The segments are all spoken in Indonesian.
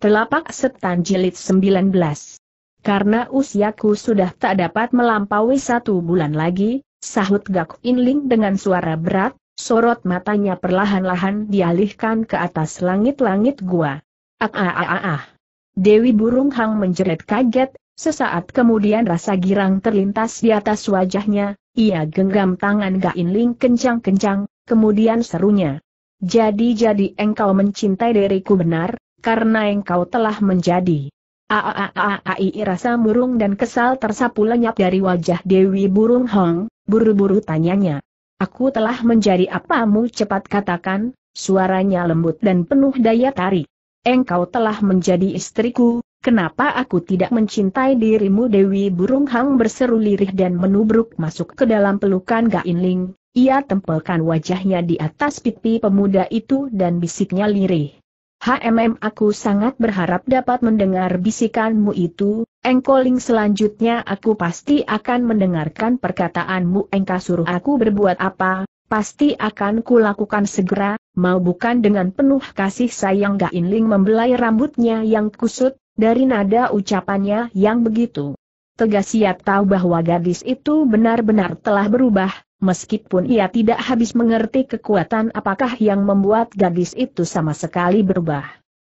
Telapak Setan Jilid 19 Karena usiaku sudah tak dapat melampaui satu bulan lagi, sahut Gak Inling dengan suara berat, sorot matanya perlahan-lahan dialihkan ke atas langit-langit gua. Ah ah ah ah ah. Dewi Burung Hang menjerit kaget, sesaat kemudian rasa girang terlintas di atas wajahnya, ia genggam tangan Gak Inling kencang-kencang, kemudian serunya. Jadi-jadi engkau mencintai diriku benar, karena engkau telah menjadi. Aaaai rasa murung dan kesal tersapu lenyap dari wajah Dewi Burung Hong, buru-buru tanyanya. Aku telah menjadi apamu cepat katakan, suaranya lembut dan penuh daya tarik. Engkau telah menjadi istriku, kenapa aku tidak mencintai dirimu Dewi Burung Hang berseru lirih dan menubruk masuk ke dalam pelukan Gain Ling. Ia tempelkan wajahnya di atas pipi pemuda itu dan bisiknya lirih. HMM aku sangat berharap dapat mendengar bisikanmu itu, engkoling selanjutnya aku pasti akan mendengarkan perkataanmu engka suruh aku berbuat apa, pasti akan kulakukan segera, mau bukan dengan penuh kasih sayang Gak Inling membelai rambutnya yang kusut, dari nada ucapannya yang begitu. Tegas siap tahu bahwa gadis itu benar-benar telah berubah, Meskipun ia tidak habis mengerti kekuatan apakah yang membuat gadis itu sama sekali berubah.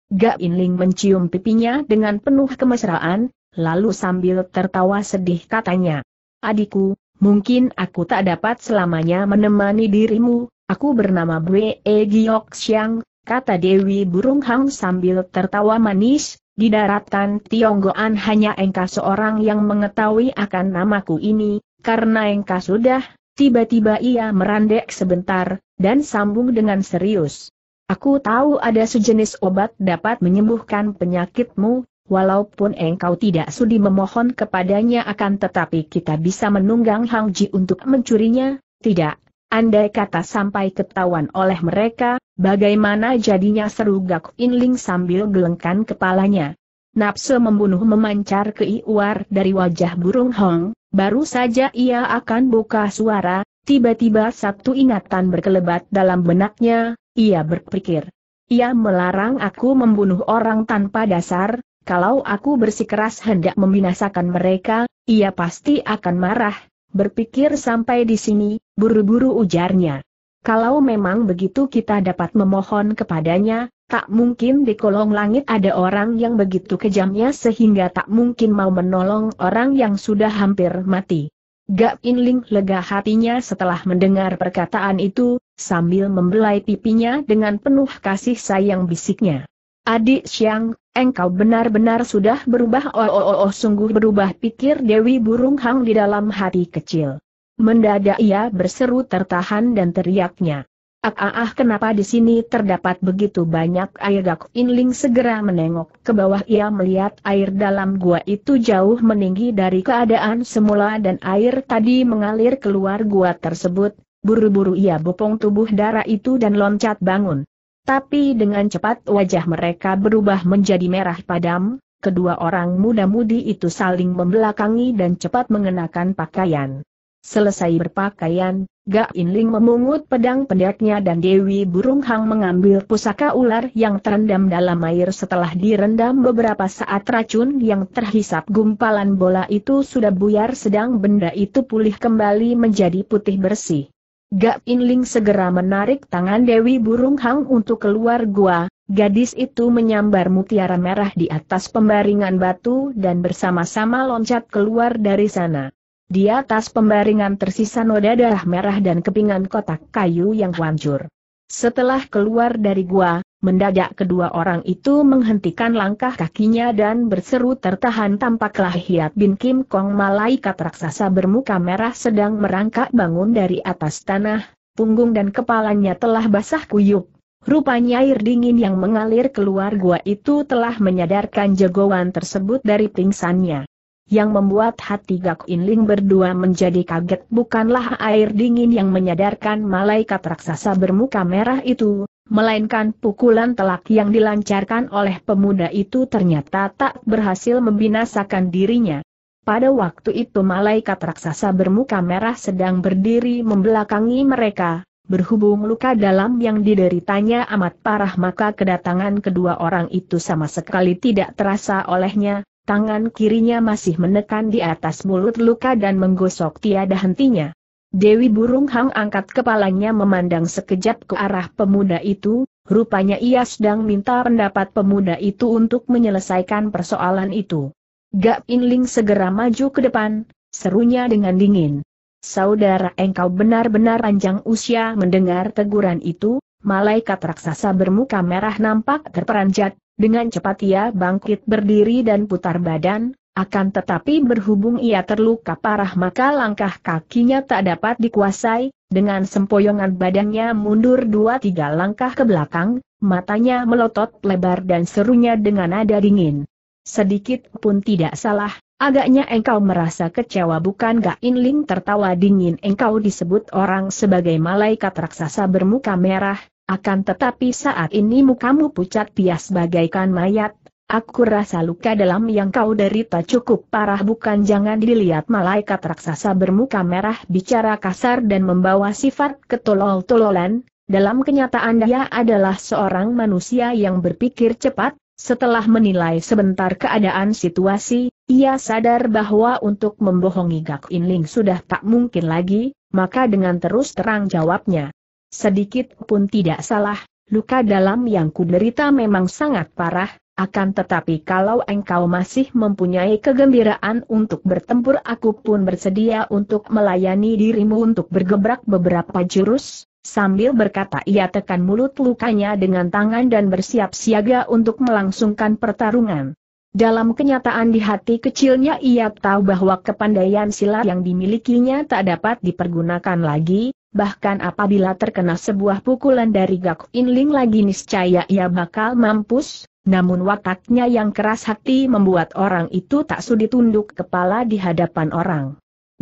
Gak Inling mencium pipinya dengan penuh kemesraan, lalu sambil tertawa sedih katanya. Adikku, mungkin aku tak dapat selamanya menemani dirimu, aku bernama Bwe e Giok Xiang, kata Dewi Burung Hang sambil tertawa manis, di daratan Tionggoan hanya engkau seorang yang mengetahui akan namaku ini, karena engkau sudah Tiba-tiba ia merandek sebentar, dan sambung dengan serius. Aku tahu ada sejenis obat dapat menyembuhkan penyakitmu, walaupun engkau tidak sudi memohon kepadanya akan tetapi kita bisa menunggang Hang Ji untuk mencurinya, tidak. Andai kata sampai ketahuan oleh mereka, bagaimana jadinya seru Gak Ling sambil gelengkan kepalanya. Nafsu membunuh memancar keiuar dari wajah burung Hong, baru saja ia akan buka suara, tiba-tiba satu ingatan berkelebat dalam benaknya, ia berpikir. Ia melarang aku membunuh orang tanpa dasar, kalau aku bersikeras hendak membinasakan mereka, ia pasti akan marah, berpikir sampai di sini, buru-buru ujarnya. Kalau memang begitu kita dapat memohon kepadanya, tak mungkin di kolong langit ada orang yang begitu kejamnya sehingga tak mungkin mau menolong orang yang sudah hampir mati. Gak Inling lega hatinya setelah mendengar perkataan itu, sambil membelai pipinya dengan penuh kasih sayang bisiknya. Adik Siang, engkau benar-benar sudah berubah oh, oh oh oh sungguh berubah pikir Dewi Burung Hang di dalam hati kecil. Mendadak ia berseru tertahan dan teriaknya. Ah, ah, ah kenapa di sini terdapat begitu banyak air Gak Inling segera menengok ke bawah ia melihat air dalam gua itu jauh meninggi dari keadaan semula dan air tadi mengalir keluar gua tersebut, buru-buru ia bopong tubuh darah itu dan loncat bangun. Tapi dengan cepat wajah mereka berubah menjadi merah padam, kedua orang muda-mudi itu saling membelakangi dan cepat mengenakan pakaian. Selesai berpakaian, Gak Inling memungut pedang pendeknya dan Dewi Burung Hang mengambil pusaka ular yang terendam dalam air setelah direndam beberapa saat racun yang terhisap gumpalan bola itu sudah buyar sedang benda itu pulih kembali menjadi putih bersih. Gak Inling segera menarik tangan Dewi Burung Hang untuk keluar gua, Gadis itu menyambar mutiara merah di atas pembaringan batu dan bersama-sama loncat keluar dari sana. Di atas pembaringan tersisa noda darah merah dan kepingan kotak kayu yang hancur. Setelah keluar dari gua, mendadak kedua orang itu menghentikan langkah kakinya dan berseru tertahan tampaklah Hiat bin Kim Kong malaikat raksasa bermuka merah sedang merangkak bangun dari atas tanah, punggung dan kepalanya telah basah kuyup. Rupanya air dingin yang mengalir keluar gua itu telah menyadarkan jagoan tersebut dari pingsannya. Yang membuat hati Gak Inling berdua menjadi kaget bukanlah air dingin yang menyadarkan malaikat raksasa bermuka merah itu, melainkan pukulan telak yang dilancarkan oleh pemuda itu ternyata tak berhasil membinasakan dirinya. Pada waktu itu malaikat raksasa bermuka merah sedang berdiri membelakangi mereka, Berhubung luka dalam yang dideritanya amat parah maka kedatangan kedua orang itu sama sekali tidak terasa olehnya, tangan kirinya masih menekan di atas mulut luka dan menggosok tiada hentinya. Dewi Burung Hang angkat kepalanya memandang sekejap ke arah pemuda itu, rupanya ia sedang minta pendapat pemuda itu untuk menyelesaikan persoalan itu. Gak Inling segera maju ke depan, serunya dengan dingin. Saudara engkau benar-benar panjang usia mendengar teguran itu, malaikat raksasa bermuka merah nampak terperanjat, dengan cepat ia bangkit berdiri dan putar badan, akan tetapi berhubung ia terluka parah maka langkah kakinya tak dapat dikuasai, dengan sempoyongan badannya mundur dua tiga langkah ke belakang, matanya melotot lebar dan serunya dengan nada dingin. Sedikit pun tidak salah, agaknya engkau merasa kecewa bukan gak Inling tertawa dingin engkau disebut orang sebagai malaikat raksasa bermuka merah, akan tetapi saat ini mukamu pucat bias bagaikan mayat, aku rasa luka dalam yang kau derita cukup parah bukan jangan dilihat malaikat raksasa bermuka merah bicara kasar dan membawa sifat ketolol-tololan, dalam kenyataan dia adalah seorang manusia yang berpikir cepat, setelah menilai sebentar keadaan situasi, ia sadar bahwa untuk membohongi Gak Inling sudah tak mungkin lagi, maka dengan terus terang jawabnya. Sedikit pun tidak salah, luka dalam yang kuderita memang sangat parah, akan tetapi kalau engkau masih mempunyai kegembiraan untuk bertempur aku pun bersedia untuk melayani dirimu untuk bergebrak beberapa jurus, sambil berkata ia tekan mulut lukanya dengan tangan dan bersiap siaga untuk melangsungkan pertarungan. Dalam kenyataan di hati kecilnya ia tahu bahwa kepandaian silat yang dimilikinya tak dapat dipergunakan lagi, bahkan apabila terkena sebuah pukulan dari Gak Inling lagi niscaya ia bakal mampus, namun wataknya yang keras hati membuat orang itu tak sudi tunduk kepala di hadapan orang.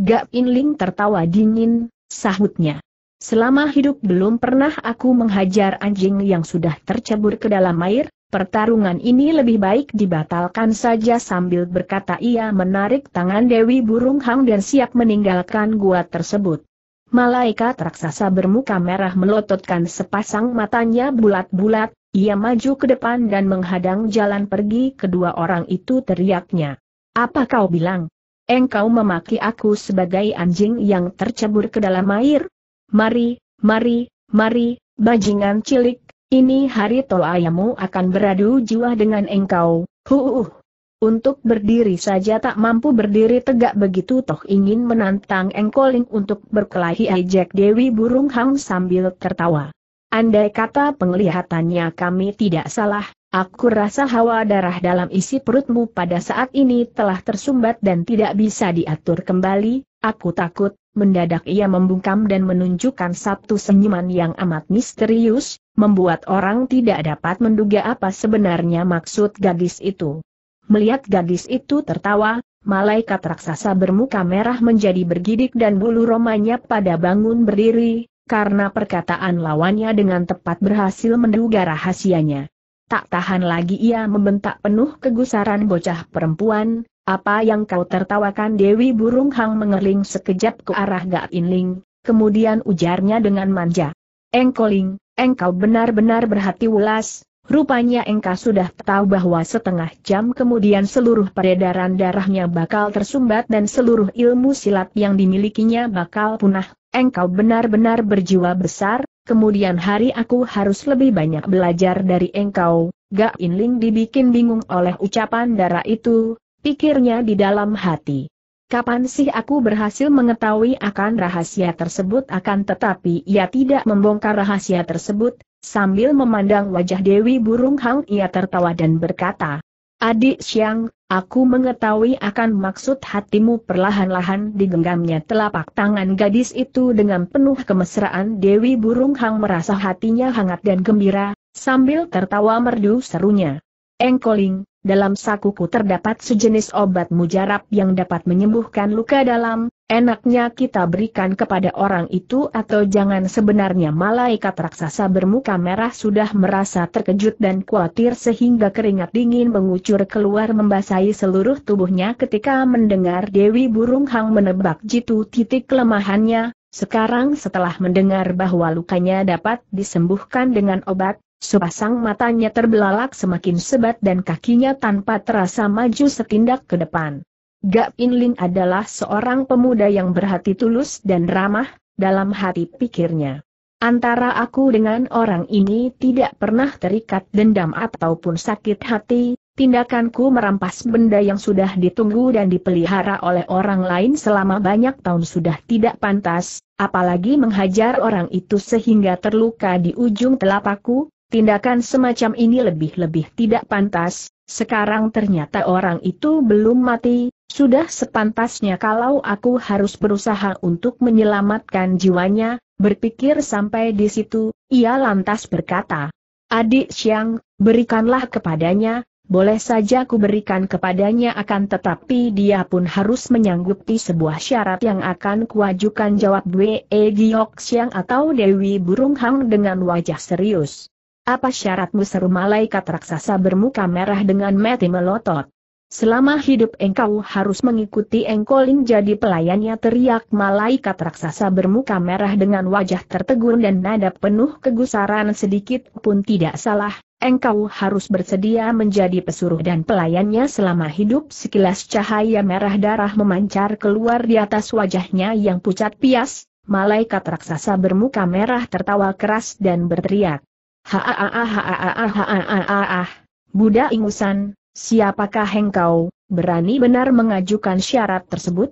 Gak Inling tertawa dingin, sahutnya. Selama hidup belum pernah aku menghajar anjing yang sudah tercebur ke dalam air, pertarungan ini lebih baik dibatalkan saja sambil berkata ia menarik tangan Dewi Burung Hang dan siap meninggalkan gua tersebut. Malaikat raksasa bermuka merah melototkan sepasang matanya bulat-bulat, ia maju ke depan dan menghadang jalan pergi kedua orang itu teriaknya. Apa kau bilang? Engkau memaki aku sebagai anjing yang tercebur ke dalam air? Mari, mari, mari, bajingan cilik, ini hari tol ayamu akan beradu jiwa dengan engkau, huuh, untuk berdiri saja tak mampu berdiri tegak begitu toh ingin menantang engkoling untuk berkelahi ejek Dewi Burung Hang sambil tertawa. Andai kata penglihatannya kami tidak salah, Aku rasa hawa darah dalam isi perutmu pada saat ini telah tersumbat dan tidak bisa diatur kembali, aku takut, mendadak ia membungkam dan menunjukkan satu senyuman yang amat misterius, membuat orang tidak dapat menduga apa sebenarnya maksud gadis itu. Melihat gadis itu tertawa, malaikat raksasa bermuka merah menjadi bergidik dan bulu romanya pada bangun berdiri, karena perkataan lawannya dengan tepat berhasil menduga rahasianya. Tak tahan lagi ia membentak penuh kegusaran bocah perempuan, apa yang kau tertawakan Dewi Burung Hang mengerling sekejap ke arah Gak Inling, kemudian ujarnya dengan manja. Engkoling, engkau benar-benar berhati ulas, Rupanya engkau sudah tahu bahwa setengah jam kemudian seluruh peredaran darahnya bakal tersumbat dan seluruh ilmu silat yang dimilikinya bakal punah. Engkau benar-benar berjiwa besar, kemudian hari aku harus lebih banyak belajar dari engkau. Gak Inling dibikin bingung oleh ucapan darah itu, pikirnya di dalam hati. Kapan sih aku berhasil mengetahui akan rahasia tersebut akan tetapi ia tidak membongkar rahasia tersebut, sambil memandang wajah Dewi Burung Hang ia tertawa dan berkata, Adik Siang, aku mengetahui akan maksud hatimu perlahan-lahan digenggamnya telapak tangan gadis itu dengan penuh kemesraan Dewi Burung Hang merasa hatinya hangat dan gembira, sambil tertawa merdu serunya. Engkoling, dalam sakuku terdapat sejenis obat mujarab yang dapat menyembuhkan luka dalam, enaknya kita berikan kepada orang itu atau jangan sebenarnya malaikat raksasa bermuka merah sudah merasa terkejut dan khawatir sehingga keringat dingin mengucur keluar membasahi seluruh tubuhnya ketika mendengar Dewi Burung Hang menebak jitu titik kelemahannya, sekarang setelah mendengar bahwa lukanya dapat disembuhkan dengan obat, Sepasang matanya terbelalak semakin sebat dan kakinya tanpa terasa maju setindak ke depan. Gak Ling adalah seorang pemuda yang berhati tulus dan ramah, dalam hati pikirnya. Antara aku dengan orang ini tidak pernah terikat dendam ataupun sakit hati, tindakanku merampas benda yang sudah ditunggu dan dipelihara oleh orang lain selama banyak tahun sudah tidak pantas, apalagi menghajar orang itu sehingga terluka di ujung telapakku, Tindakan semacam ini lebih-lebih tidak pantas, sekarang ternyata orang itu belum mati, sudah sepantasnya kalau aku harus berusaha untuk menyelamatkan jiwanya, berpikir sampai di situ, ia lantas berkata, Adik Siang, berikanlah kepadanya, boleh saja ku berikan kepadanya akan tetapi dia pun harus menyanggupi sebuah syarat yang akan kuajukan jawab Wei Giok Siang atau Dewi Burung Hang dengan wajah serius. Apa syaratmu seru malaikat raksasa bermuka merah dengan mati melotot? Selama hidup engkau harus mengikuti engkoling jadi pelayannya teriak malaikat raksasa bermuka merah dengan wajah tertegun dan nada penuh kegusaran sedikit pun tidak salah, engkau harus bersedia menjadi pesuruh dan pelayannya selama hidup sekilas cahaya merah darah memancar keluar di atas wajahnya yang pucat pias, malaikat raksasa bermuka merah tertawa keras dan berteriak. Haaahaahaahaahaah. Buddha ingusan, siapakah engkau, berani benar mengajukan syarat tersebut?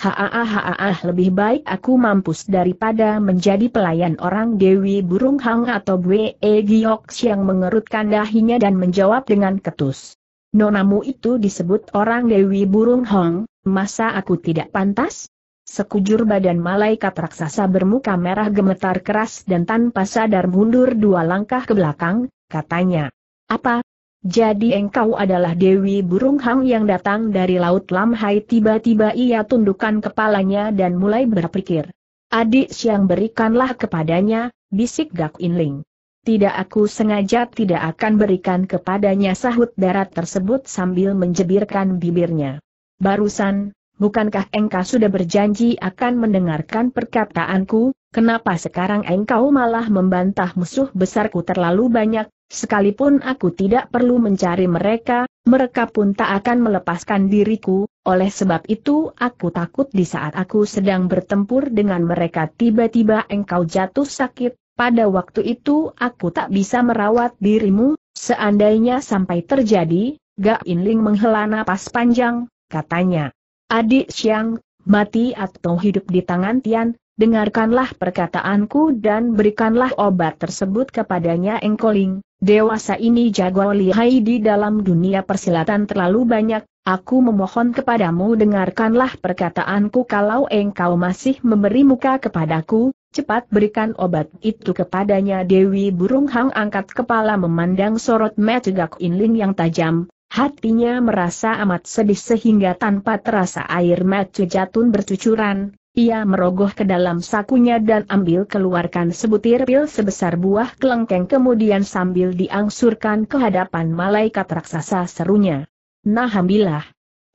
Haaahaaah lebih baik aku mampus daripada menjadi pelayan orang Dewi Burung Hang atau Bwe yang e mengerutkan dahinya dan menjawab dengan ketus. Nonamu itu disebut orang Dewi Burung Hong, masa aku tidak pantas? Sekujur badan malaikat raksasa bermuka merah gemetar keras dan tanpa sadar mundur dua langkah ke belakang, katanya. Apa? Jadi engkau adalah Dewi Burung Hang yang datang dari Laut lam? Hai tiba-tiba ia tundukkan kepalanya dan mulai berpikir. Adik siang berikanlah kepadanya, bisik Gak Inling. Tidak aku sengaja tidak akan berikan kepadanya sahut darat tersebut sambil menjebirkan bibirnya. Barusan, bukankah engkau sudah berjanji akan mendengarkan perkataanku, kenapa sekarang engkau malah membantah musuh besarku terlalu banyak, sekalipun aku tidak perlu mencari mereka, mereka pun tak akan melepaskan diriku, oleh sebab itu aku takut di saat aku sedang bertempur dengan mereka tiba-tiba engkau jatuh sakit, pada waktu itu aku tak bisa merawat dirimu, seandainya sampai terjadi, Gak Inling menghela napas panjang, katanya. Adik Siang, mati atau hidup di tangan Tian, dengarkanlah perkataanku dan berikanlah obat tersebut kepadanya engkoling. Dewasa ini jago lihai di dalam dunia persilatan terlalu banyak, aku memohon kepadamu dengarkanlah perkataanku kalau engkau masih memberi muka kepadaku, cepat berikan obat itu kepadanya Dewi Burung Hang angkat kepala memandang sorot mata Gak Inling yang tajam, Hatinya merasa amat sedih sehingga tanpa terasa air mata jatun bercucuran, ia merogoh ke dalam sakunya dan ambil keluarkan sebutir pil sebesar buah kelengkeng kemudian sambil diangsurkan ke hadapan malaikat raksasa serunya. Nah ambillah.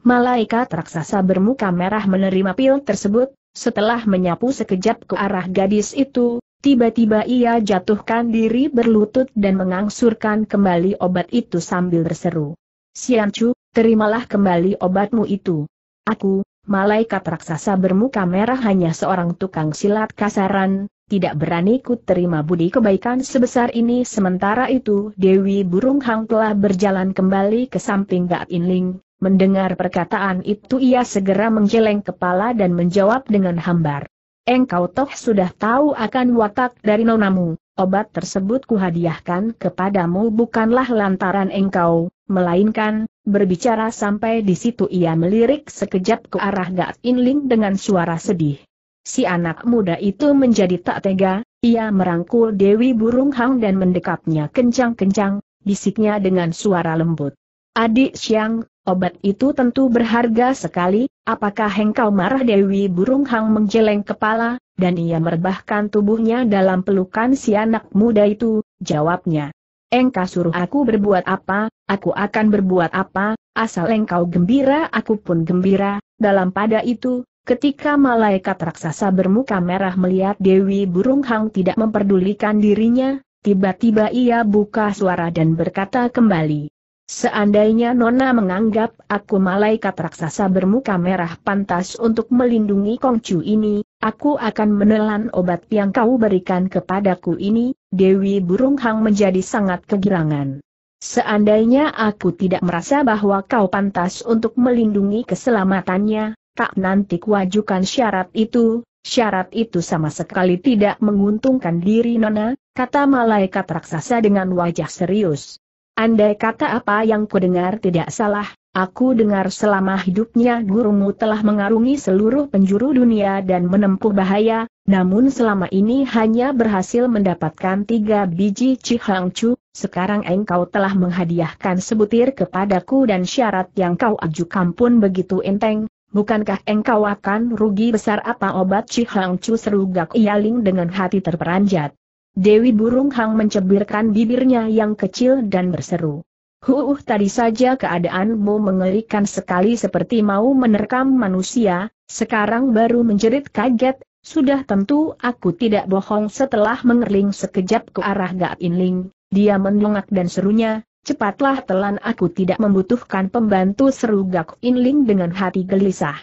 Malaikat raksasa bermuka merah menerima pil tersebut, setelah menyapu sekejap ke arah gadis itu, tiba-tiba ia jatuhkan diri berlutut dan mengangsurkan kembali obat itu sambil berseru. Chu, terimalah kembali obatmu itu. Aku, malaikat raksasa bermuka merah hanya seorang tukang silat kasaran, tidak berani ku terima budi kebaikan sebesar ini. Sementara itu Dewi Burung Hang telah berjalan kembali ke samping Gak Inling, mendengar perkataan itu ia segera menggeleng kepala dan menjawab dengan hambar. Engkau toh sudah tahu akan watak dari nonamu, obat tersebut kuhadiahkan kepadamu bukanlah lantaran engkau, Melainkan, berbicara sampai di situ ia melirik sekejap ke arah Gak Inling dengan suara sedih. Si anak muda itu menjadi tak tega, ia merangkul Dewi Burung Hang dan mendekapnya kencang-kencang, bisiknya dengan suara lembut. Adik Siang, obat itu tentu berharga sekali, apakah engkau marah Dewi Burung Hang menjeleng kepala, dan ia merbahkan tubuhnya dalam pelukan si anak muda itu, jawabnya engkau suruh aku berbuat apa, aku akan berbuat apa, asal engkau gembira aku pun gembira, dalam pada itu, Ketika malaikat raksasa bermuka merah melihat Dewi Burung Hang tidak memperdulikan dirinya, tiba-tiba ia buka suara dan berkata kembali. Seandainya Nona menganggap aku malaikat raksasa bermuka merah pantas untuk melindungi Kongcu ini, aku akan menelan obat yang kau berikan kepadaku ini, Dewi Burung Hang menjadi sangat kegirangan. Seandainya aku tidak merasa bahwa kau pantas untuk melindungi keselamatannya, tak nanti kuajukan syarat itu, syarat itu sama sekali tidak menguntungkan diri Nona, kata malaikat raksasa dengan wajah serius. Andai kata apa yang kudengar tidak salah, aku dengar selama hidupnya gurumu telah mengarungi seluruh penjuru dunia dan menempuh bahaya, namun selama ini hanya berhasil mendapatkan tiga biji cihangcu, sekarang engkau telah menghadiahkan sebutir kepadaku dan syarat yang kau ajukan pun begitu enteng, bukankah engkau akan rugi besar apa obat cihangcu serugak ialing dengan hati terperanjat. Dewi Burung Hang mencebirkan bibirnya yang kecil dan berseru. Huuh tadi saja keadaanmu mengerikan sekali seperti mau menerkam manusia, sekarang baru menjerit kaget, sudah tentu aku tidak bohong setelah mengerling sekejap ke arah Gaat Inling, dia mendongak dan serunya, cepatlah telan aku tidak membutuhkan pembantu seru Gak Inling dengan hati gelisah.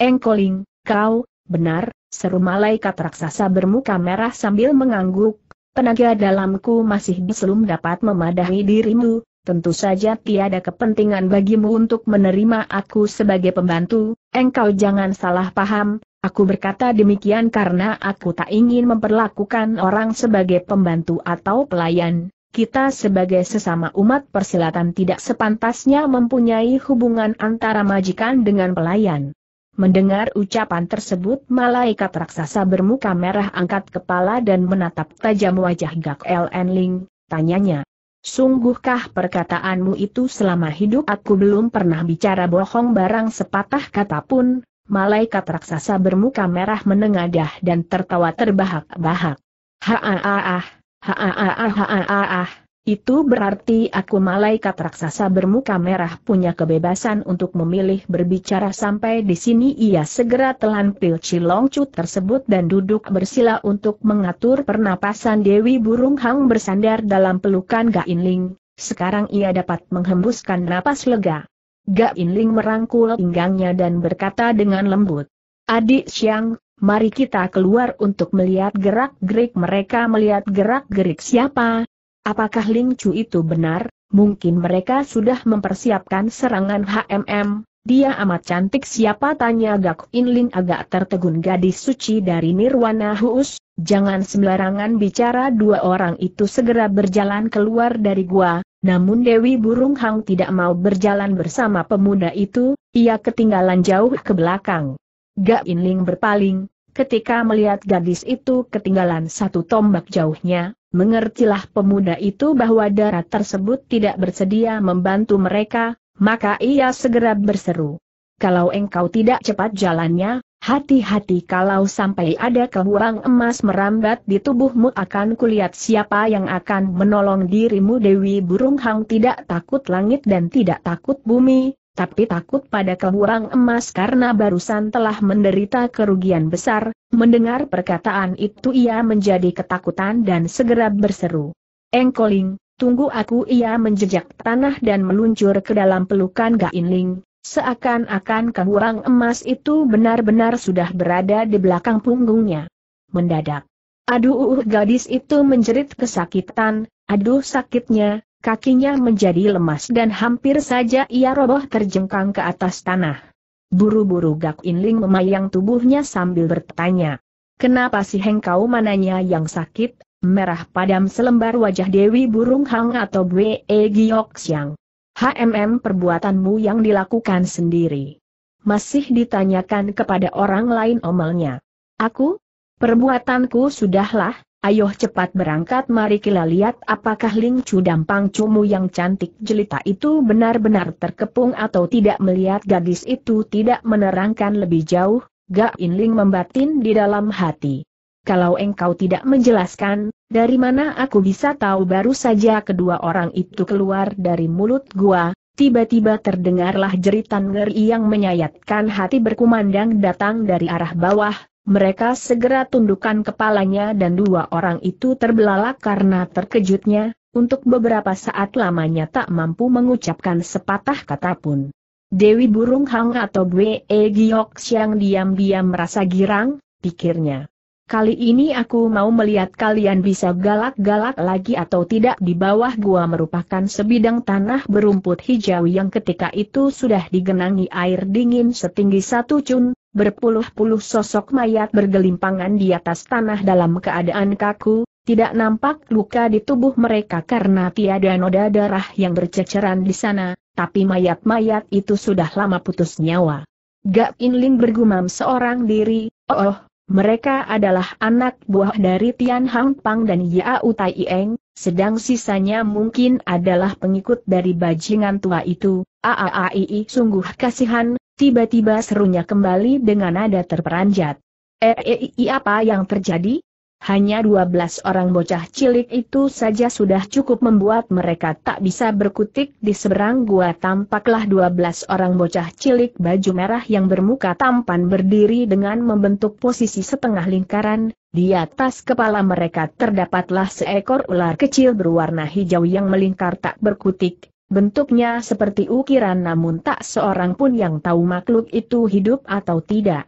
Engkoling, kau, benar, seru malaikat raksasa bermuka merah sambil mengangguk, tenaga dalamku masih belum dapat memadahi dirimu, tentu saja tiada kepentingan bagimu untuk menerima aku sebagai pembantu, engkau jangan salah paham, Aku berkata demikian karena aku tak ingin memperlakukan orang sebagai pembantu atau pelayan. Kita sebagai sesama umat persilatan tidak sepantasnya mempunyai hubungan antara majikan dengan pelayan. Mendengar ucapan tersebut malaikat raksasa bermuka merah angkat kepala dan menatap tajam wajah Gak El Enling, tanyanya. Sungguhkah perkataanmu itu selama hidup aku belum pernah bicara bohong barang sepatah kata pun, Malaikat raksasa bermuka merah menengadah dan tertawa terbahak bahak Haaah, haaah, haaah, itu berarti aku malaikat raksasa bermuka merah punya kebebasan untuk memilih berbicara sampai di sini ia segera telan pil cilongcu tersebut dan duduk bersila untuk mengatur pernapasan Dewi Burung Hang bersandar dalam pelukan Gainling. Sekarang ia dapat menghembuskan napas lega. Gak Inling merangkul pinggangnya dan berkata dengan lembut. Adik Siang, mari kita keluar untuk melihat gerak-gerik mereka melihat gerak-gerik siapa. Apakah Ling Chu itu benar? Mungkin mereka sudah mempersiapkan serangan HMM, dia amat cantik siapa tanya Gak Inling agak tertegun gadis suci dari Nirwana Huus, jangan sembarangan bicara dua orang itu segera berjalan keluar dari gua, namun Dewi Burung Hang tidak mau berjalan bersama pemuda itu, ia ketinggalan jauh ke belakang. Gak Inling berpaling, Ketika melihat gadis itu ketinggalan satu tombak jauhnya, mengertilah pemuda itu bahwa darah tersebut tidak bersedia membantu mereka, maka ia segera berseru. Kalau engkau tidak cepat jalannya, hati-hati kalau sampai ada kebuang emas merambat di tubuhmu akan kulihat siapa yang akan menolong dirimu Dewi Burung Hang tidak takut langit dan tidak takut bumi, tapi takut pada kebuang emas karena barusan telah menderita kerugian besar, mendengar perkataan itu ia menjadi ketakutan dan segera berseru. Engkoling, Tunggu aku ia menjejak tanah dan meluncur ke dalam pelukan Gainling, seakan-akan kawang emas itu benar-benar sudah berada di belakang punggungnya. Mendadak. Aduh uh, uh, gadis itu menjerit kesakitan, aduh sakitnya, kakinya menjadi lemas dan hampir saja ia roboh terjengkang ke atas tanah. Buru-buru Gak Inling memayang tubuhnya sambil bertanya. Kenapa sih hengkau mananya yang sakit, Merah padam selembar wajah Dewi Burung Hang atau Bwe Giok Siang. HMM perbuatanmu yang dilakukan sendiri. Masih ditanyakan kepada orang lain omelnya. Aku? Perbuatanku sudahlah, ayo cepat berangkat mari kita lihat apakah Ling Chu Dampang Cumu yang cantik jelita itu benar-benar terkepung atau tidak melihat gadis itu tidak menerangkan lebih jauh, Gak In Ling membatin di dalam hati kalau engkau tidak menjelaskan, dari mana aku bisa tahu baru saja kedua orang itu keluar dari mulut gua, tiba-tiba terdengarlah jeritan ngeri yang menyayatkan hati berkumandang datang dari arah bawah, mereka segera tundukkan kepalanya dan dua orang itu terbelalak karena terkejutnya, untuk beberapa saat lamanya tak mampu mengucapkan sepatah kata pun. Dewi Burung Hang atau Bwe Giok Siang diam-diam merasa girang, pikirnya. Kali ini aku mau melihat kalian bisa galak-galak lagi atau tidak di bawah gua merupakan sebidang tanah berumput hijau yang ketika itu sudah digenangi air dingin setinggi satu cun, berpuluh-puluh sosok mayat bergelimpangan di atas tanah dalam keadaan kaku, tidak nampak luka di tubuh mereka karena tiada noda darah yang berceceran di sana, tapi mayat-mayat itu sudah lama putus nyawa. Gak Inling bergumam seorang diri, oh, oh mereka adalah anak buah dari Tian Hang Pang dan Yao Utai Ieng, sedang sisanya mungkin adalah pengikut dari bajingan tua itu. Aaaii, sungguh kasihan, tiba-tiba serunya kembali dengan nada terperanjat. Eei eh, eh, apa yang terjadi? Hanya 12 orang bocah cilik itu saja sudah cukup membuat mereka tak bisa berkutik di seberang gua tampaklah 12 orang bocah cilik baju merah yang bermuka tampan berdiri dengan membentuk posisi setengah lingkaran, di atas kepala mereka terdapatlah seekor ular kecil berwarna hijau yang melingkar tak berkutik, bentuknya seperti ukiran namun tak seorang pun yang tahu makhluk itu hidup atau tidak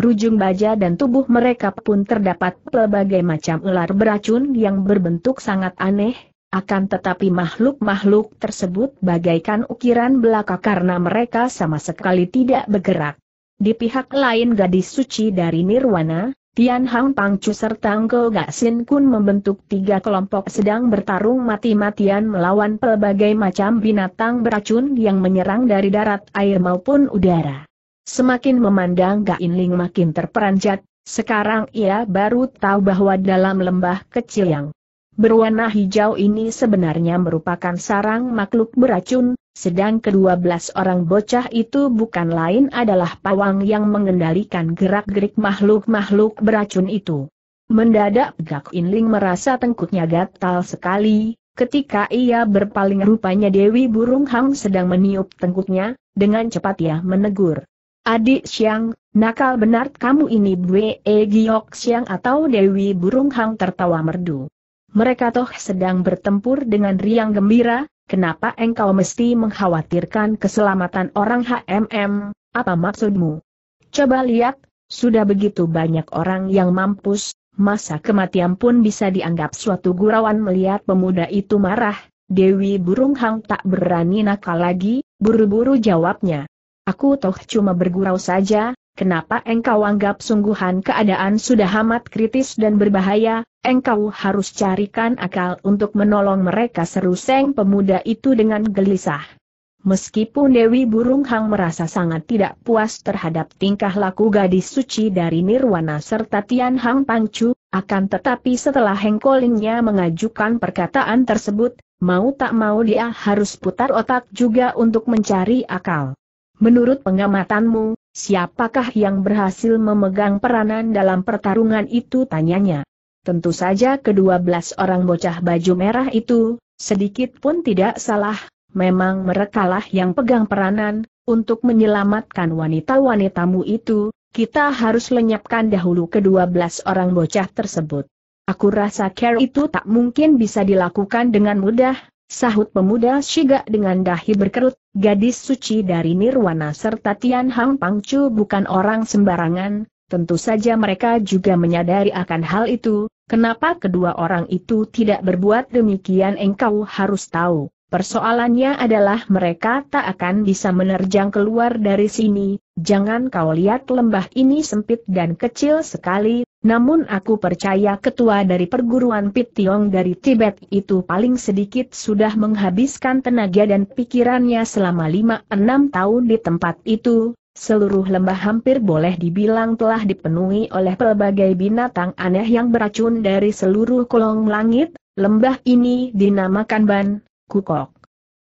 rujung baja dan tubuh mereka pun terdapat pelbagai macam ular beracun yang berbentuk sangat aneh, akan tetapi makhluk-makhluk tersebut bagaikan ukiran belaka karena mereka sama sekali tidak bergerak. Di pihak lain gadis suci dari Nirwana, Tian Hang Pangcu serta Gak Sin Kun membentuk tiga kelompok sedang bertarung mati-matian melawan pelbagai macam binatang beracun yang menyerang dari darat air maupun udara. Semakin memandang Gak Ling makin terperanjat, sekarang ia baru tahu bahwa dalam lembah kecil yang berwarna hijau ini sebenarnya merupakan sarang makhluk beracun, sedang kedua belas orang bocah itu bukan lain adalah pawang yang mengendalikan gerak-gerik makhluk-makhluk beracun itu. Mendadak Gak Inling merasa tengkuknya gatal sekali, ketika ia berpaling rupanya Dewi Burung Hang sedang meniup tengkuknya, dengan cepat ia menegur. Adik Siang, nakal benar kamu ini Bwe e Giok Siang atau Dewi Burung Hang tertawa merdu. Mereka toh sedang bertempur dengan riang gembira, kenapa engkau mesti mengkhawatirkan keselamatan orang HMM, apa maksudmu? Coba lihat, sudah begitu banyak orang yang mampus, masa kematian pun bisa dianggap suatu gurauan melihat pemuda itu marah, Dewi Burung Hang tak berani nakal lagi, buru-buru jawabnya. Aku toh cuma bergurau saja, kenapa engkau anggap sungguhan keadaan sudah amat kritis dan berbahaya, engkau harus carikan akal untuk menolong mereka seru seng pemuda itu dengan gelisah. Meskipun Dewi Burung Hang merasa sangat tidak puas terhadap tingkah laku gadis suci dari Nirwana serta Tian Hang Pangcu, akan tetapi setelah hengkolingnya mengajukan perkataan tersebut, mau tak mau dia harus putar otak juga untuk mencari akal. Menurut pengamatanmu, siapakah yang berhasil memegang peranan dalam pertarungan itu tanyanya. Tentu saja kedua belas orang bocah baju merah itu, sedikit pun tidak salah, memang merekalah yang pegang peranan, untuk menyelamatkan wanita-wanitamu itu, kita harus lenyapkan dahulu kedua belas orang bocah tersebut. Aku rasa care itu tak mungkin bisa dilakukan dengan mudah, Sahut pemuda Shiga dengan dahi berkerut, gadis suci dari Nirwana serta Tian Hang Pangcu bukan orang sembarangan, tentu saja mereka juga menyadari akan hal itu, kenapa kedua orang itu tidak berbuat demikian engkau harus tahu. Persoalannya adalah mereka tak akan bisa menerjang keluar dari sini, jangan kau lihat lembah ini sempit dan kecil sekali, namun aku percaya ketua dari perguruan Pit Tiong dari Tibet itu paling sedikit sudah menghabiskan tenaga dan pikirannya selama 5-6 tahun di tempat itu, Seluruh lembah hampir boleh dibilang telah dipenuhi oleh pelbagai binatang aneh yang beracun dari seluruh kolong langit, lembah ini dinamakan Ban, Kukok.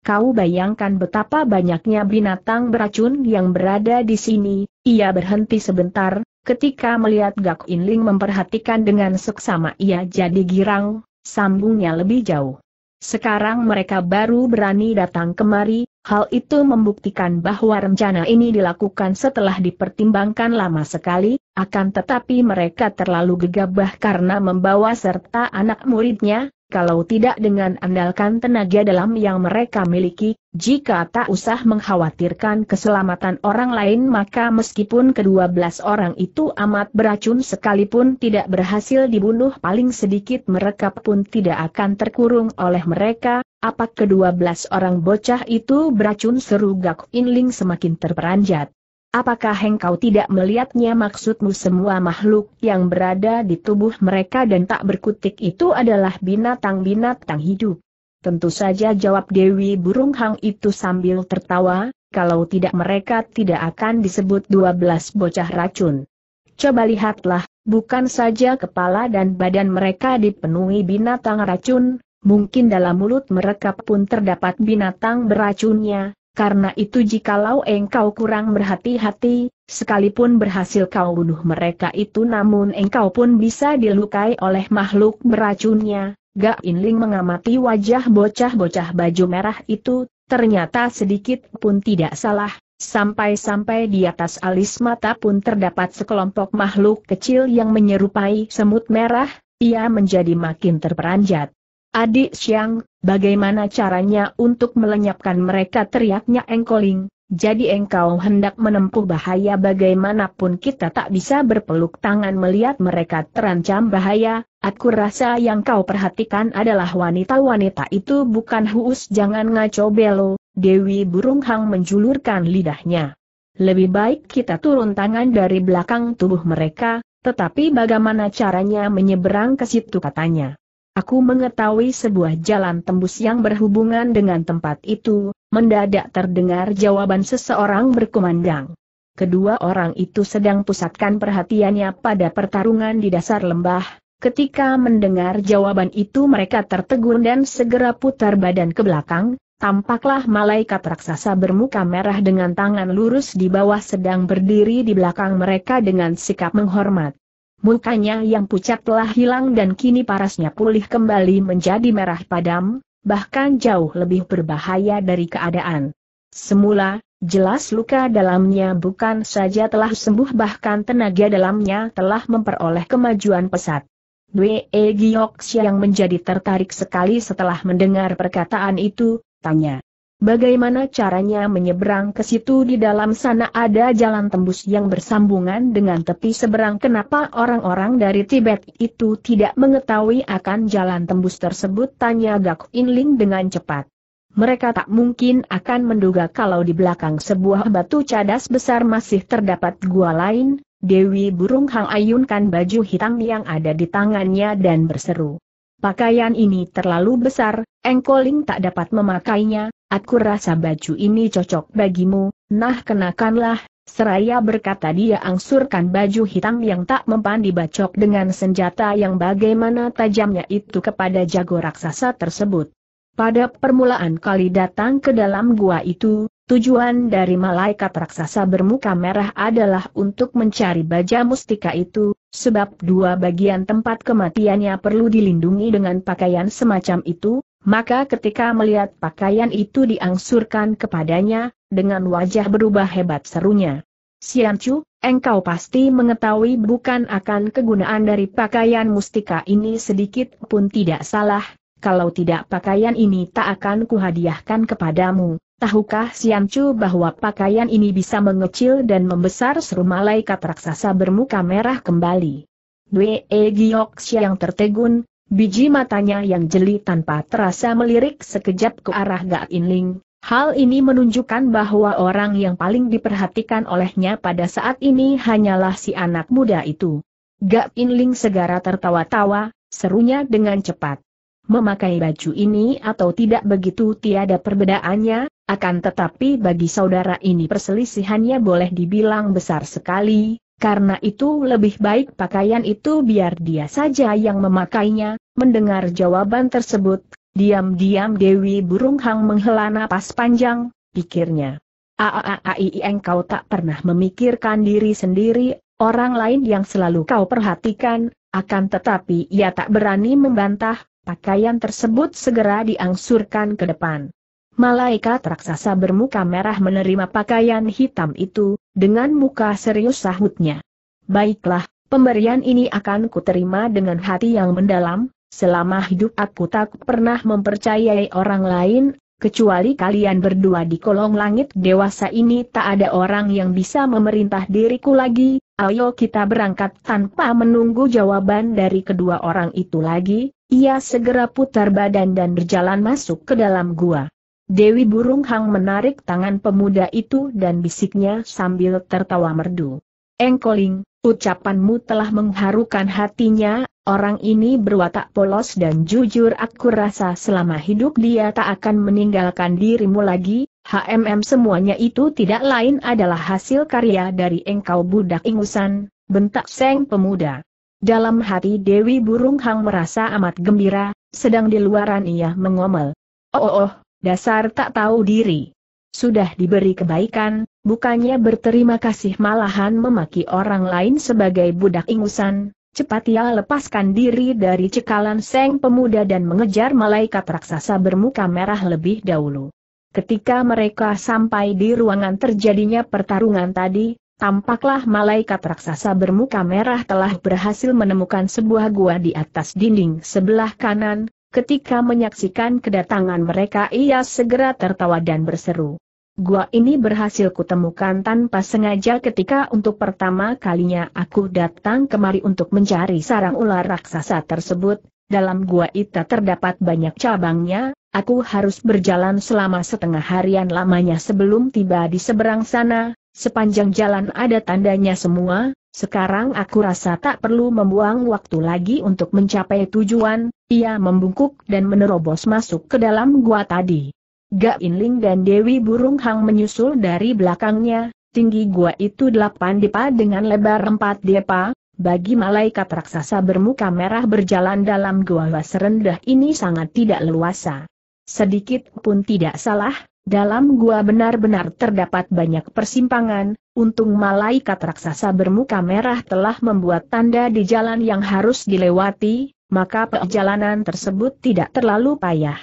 Kau bayangkan betapa banyaknya binatang beracun yang berada di sini, ia berhenti sebentar, Ketika melihat Gak Inling memperhatikan dengan seksama ia jadi girang, sambungnya lebih jauh. Sekarang mereka baru berani datang kemari, hal itu membuktikan bahwa rencana ini dilakukan setelah dipertimbangkan lama sekali, akan tetapi mereka terlalu gegabah karena membawa serta anak muridnya, kalau tidak dengan andalkan tenaga dalam yang mereka miliki, jika tak usah mengkhawatirkan keselamatan orang lain maka meskipun kedua belas orang itu amat beracun sekalipun tidak berhasil dibunuh paling sedikit mereka pun tidak akan terkurung oleh mereka, apa kedua belas orang bocah itu beracun seru Gak Inling semakin terperanjat. Apakah engkau tidak melihatnya maksudmu semua makhluk yang berada di tubuh mereka dan tak berkutik itu adalah binatang-binatang hidup? Tentu saja jawab Dewi Burung Hang itu sambil tertawa, kalau tidak mereka tidak akan disebut 12 bocah racun. Coba lihatlah, bukan saja kepala dan badan mereka dipenuhi binatang racun, mungkin dalam mulut mereka pun terdapat binatang beracunnya, karena itu jikalau engkau kurang berhati-hati, sekalipun berhasil kau bunuh mereka itu namun engkau pun bisa dilukai oleh makhluk beracunnya. Gak Inling mengamati wajah bocah-bocah baju merah itu, ternyata sedikit pun tidak salah, Sampai-sampai di atas alis mata pun terdapat sekelompok makhluk kecil yang menyerupai semut merah, ia menjadi makin terperanjat. Adik Siang, Bagaimana caranya untuk melenyapkan mereka teriaknya engkoling, jadi engkau hendak menempuh bahaya bagaimanapun kita tak bisa berpeluk tangan melihat mereka terancam bahaya, aku rasa yang kau perhatikan adalah wanita-wanita itu bukan huus jangan ngaco belo, Dewi Burung Hang menjulurkan lidahnya. Lebih baik kita turun tangan dari belakang tubuh mereka, tetapi bagaimana caranya menyeberang ke situ katanya. Aku mengetahui sebuah jalan tembus yang berhubungan dengan tempat itu, mendadak terdengar jawaban seseorang berkumandang. Kedua orang itu sedang pusatkan perhatiannya pada pertarungan di dasar lembah, ketika mendengar jawaban itu mereka tertegun dan segera putar badan ke belakang, tampaklah malaikat raksasa bermuka merah dengan tangan lurus di bawah sedang berdiri di belakang mereka dengan sikap menghormat. Mukanya yang pucat telah hilang dan kini parasnya pulih kembali menjadi merah padam, bahkan jauh lebih berbahaya dari keadaan. Semula, jelas luka dalamnya bukan saja telah sembuh bahkan tenaga dalamnya telah memperoleh kemajuan pesat. Dwe Giyok yang menjadi tertarik sekali setelah mendengar perkataan itu, tanya. Bagaimana caranya menyeberang ke situ di dalam sana ada jalan tembus yang bersambungan dengan tepi seberang kenapa orang-orang dari Tibet itu tidak mengetahui akan jalan tembus tersebut tanya Gak Inling dengan cepat. Mereka tak mungkin akan menduga kalau di belakang sebuah batu cadas besar masih terdapat gua lain, Dewi Burung Hang ayunkan baju hitam yang ada di tangannya dan berseru. Pakaian ini terlalu besar, engkoling tak dapat memakainya, Aku rasa baju ini cocok bagimu, nah kenakanlah, seraya berkata dia angsurkan baju hitam yang tak mempan dibacok dengan senjata yang bagaimana tajamnya itu kepada jago raksasa tersebut. Pada permulaan kali datang ke dalam gua itu, tujuan dari malaikat raksasa bermuka merah adalah untuk mencari baja mustika itu, sebab dua bagian tempat kematiannya perlu dilindungi dengan pakaian semacam itu, maka ketika melihat pakaian itu diangsurkan kepadanya, dengan wajah berubah hebat serunya. Siancu, engkau pasti mengetahui bukan akan kegunaan dari pakaian mustika ini sedikit pun tidak salah, kalau tidak pakaian ini tak akan kuhadiahkan kepadamu. Tahukah Siancu bahwa pakaian ini bisa mengecil dan membesar seru malaikat raksasa bermuka merah kembali? Dwee Giok Siang tertegun, Biji matanya yang jeli tanpa terasa melirik sekejap ke arah Gak Inling. Hal ini menunjukkan bahwa orang yang paling diperhatikan olehnya pada saat ini hanyalah si anak muda itu. Gak Inling segera tertawa-tawa, serunya dengan cepat. Memakai baju ini atau tidak begitu tiada perbedaannya, akan tetapi bagi saudara ini perselisihannya boleh dibilang besar sekali, karena itu lebih baik pakaian itu biar dia saja yang memakainya, mendengar jawaban tersebut, diam-diam Dewi Burung Hang menghela napas panjang, pikirnya. Aaai engkau tak pernah memikirkan diri sendiri, orang lain yang selalu kau perhatikan, akan tetapi ia tak berani membantah, pakaian tersebut segera diangsurkan ke depan. Malaikat raksasa bermuka merah menerima pakaian hitam itu, dengan muka serius sahutnya. Baiklah, pemberian ini akan kuterima dengan hati yang mendalam, selama hidup aku tak pernah mempercayai orang lain, kecuali kalian berdua di kolong langit dewasa ini tak ada orang yang bisa memerintah diriku lagi, ayo kita berangkat tanpa menunggu jawaban dari kedua orang itu lagi, ia segera putar badan dan berjalan masuk ke dalam gua. Dewi Burung Hang menarik tangan pemuda itu dan bisiknya sambil tertawa merdu. Engkoling, ucapanmu telah mengharukan hatinya, orang ini berwatak polos dan jujur aku rasa selama hidup dia tak akan meninggalkan dirimu lagi, HMM semuanya itu tidak lain adalah hasil karya dari engkau budak ingusan, bentak seng pemuda. Dalam hati Dewi Burung Hang merasa amat gembira, sedang di luaran ia mengomel. Oh, oh, oh Dasar tak tahu diri. Sudah diberi kebaikan, bukannya berterima kasih malahan memaki orang lain sebagai budak ingusan, Cepat ia lepaskan diri dari cekalan seng pemuda dan mengejar malaikat raksasa bermuka merah lebih dahulu. Ketika mereka sampai di ruangan terjadinya pertarungan tadi, tampaklah malaikat raksasa bermuka merah telah berhasil menemukan sebuah gua di atas dinding sebelah kanan, Ketika menyaksikan kedatangan mereka ia segera tertawa dan berseru. Gua ini berhasil kutemukan tanpa sengaja ketika untuk pertama kalinya aku datang kemari untuk mencari sarang ular raksasa tersebut, dalam gua itu terdapat banyak cabangnya, aku harus berjalan selama setengah harian lamanya sebelum tiba di seberang sana, sepanjang jalan ada tandanya semua, sekarang aku rasa tak perlu membuang waktu lagi untuk mencapai tujuan, ia membungkuk dan menerobos masuk ke dalam gua tadi. Gak Inling dan Dewi Burung Hang menyusul dari belakangnya, tinggi gua itu delapan depa dengan lebar 4 depa, bagi malaikat raksasa bermuka merah berjalan dalam gua serendah ini sangat tidak leluasa. Sedikit pun tidak salah, dalam gua benar-benar terdapat banyak persimpangan, untung malaikat raksasa bermuka merah telah membuat tanda di jalan yang harus dilewati, maka perjalanan tersebut tidak terlalu payah.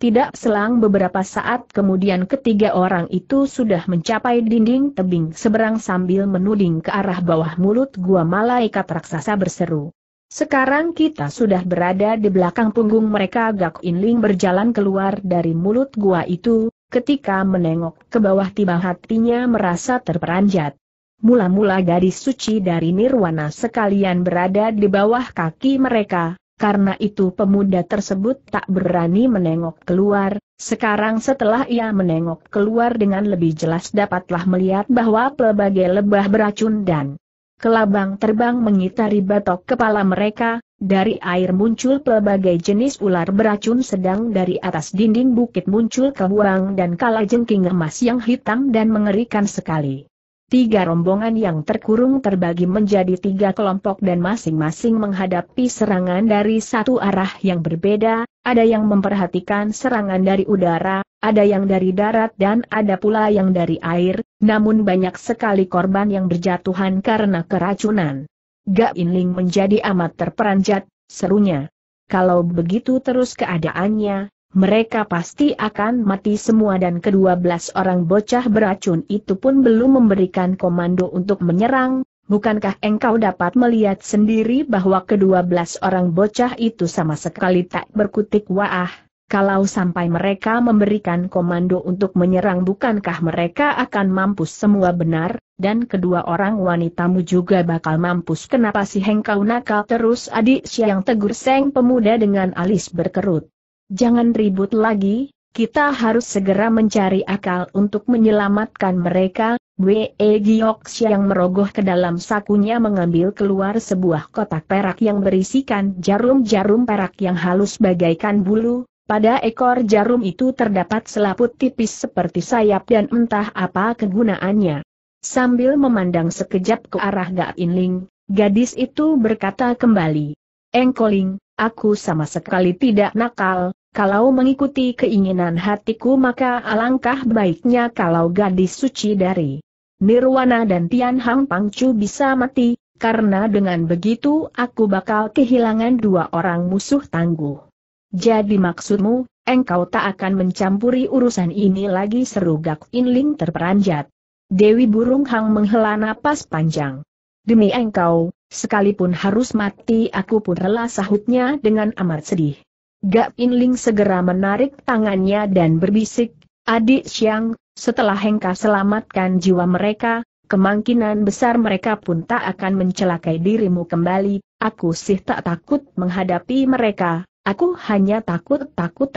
Tidak selang beberapa saat kemudian ketiga orang itu sudah mencapai dinding tebing seberang sambil menuding ke arah bawah mulut gua malaikat raksasa berseru. Sekarang kita sudah berada di belakang punggung mereka Gak Inling berjalan keluar dari mulut gua itu, Ketika menengok ke bawah tiba hatinya merasa terperanjat. Mula-mula gadis suci dari Nirwana sekalian berada di bawah kaki mereka, karena itu pemuda tersebut tak berani menengok keluar, sekarang setelah ia menengok keluar dengan lebih jelas dapatlah melihat bahwa pelbagai lebah beracun dan Kelabang terbang mengitari batok kepala mereka, dari air muncul pelbagai jenis ular beracun sedang dari atas dinding bukit muncul kebuang dan kalajengking emas yang hitam dan mengerikan sekali. Tiga rombongan yang terkurung terbagi menjadi tiga kelompok dan masing-masing menghadapi serangan dari satu arah yang berbeda, ada yang memperhatikan serangan dari udara, ada yang dari darat dan ada pula yang dari air, namun banyak sekali korban yang berjatuhan karena keracunan. Gak Inling menjadi amat terperanjat, serunya. Kalau begitu terus keadaannya, mereka pasti akan mati semua dan kedua belas orang bocah beracun itu pun belum memberikan komando untuk menyerang, Bukankah engkau dapat melihat sendiri bahwa kedua belas orang bocah itu sama sekali tak berkutik waah? Kalau sampai mereka memberikan komando untuk menyerang bukankah mereka akan mampus semua benar, dan kedua orang wanitamu juga bakal mampus kenapa sih hengkau nakal terus adik siang tegur seng pemuda dengan alis berkerut. Jangan ribut lagi, kita harus segera mencari akal untuk menyelamatkan mereka, Wee Giyoksh yang merogoh ke dalam sakunya mengambil keluar sebuah kotak perak yang berisikan jarum-jarum perak yang halus bagaikan bulu, pada ekor jarum itu terdapat selaput tipis seperti sayap dan entah apa kegunaannya. Sambil memandang sekejap ke arah Ga Inling, gadis itu berkata kembali, Engkoling, aku sama sekali tidak nakal, kalau mengikuti keinginan hatiku maka alangkah baiknya kalau gadis suci dari Nirwana dan Tian Hang Pangcu bisa mati, karena dengan begitu aku bakal kehilangan dua orang musuh tangguh. Jadi maksudmu, engkau tak akan mencampuri urusan ini lagi seru Gak Inling terperanjat. Dewi Burung Hang menghela napas panjang. Demi engkau, sekalipun harus mati aku pun rela sahutnya dengan amat sedih. Gak Inling segera menarik tangannya dan berbisik, Adik Siang, setelah Hengka selamatkan jiwa mereka, kemungkinan besar mereka pun tak akan mencelakai dirimu kembali, aku sih tak takut menghadapi mereka, aku hanya takut-takut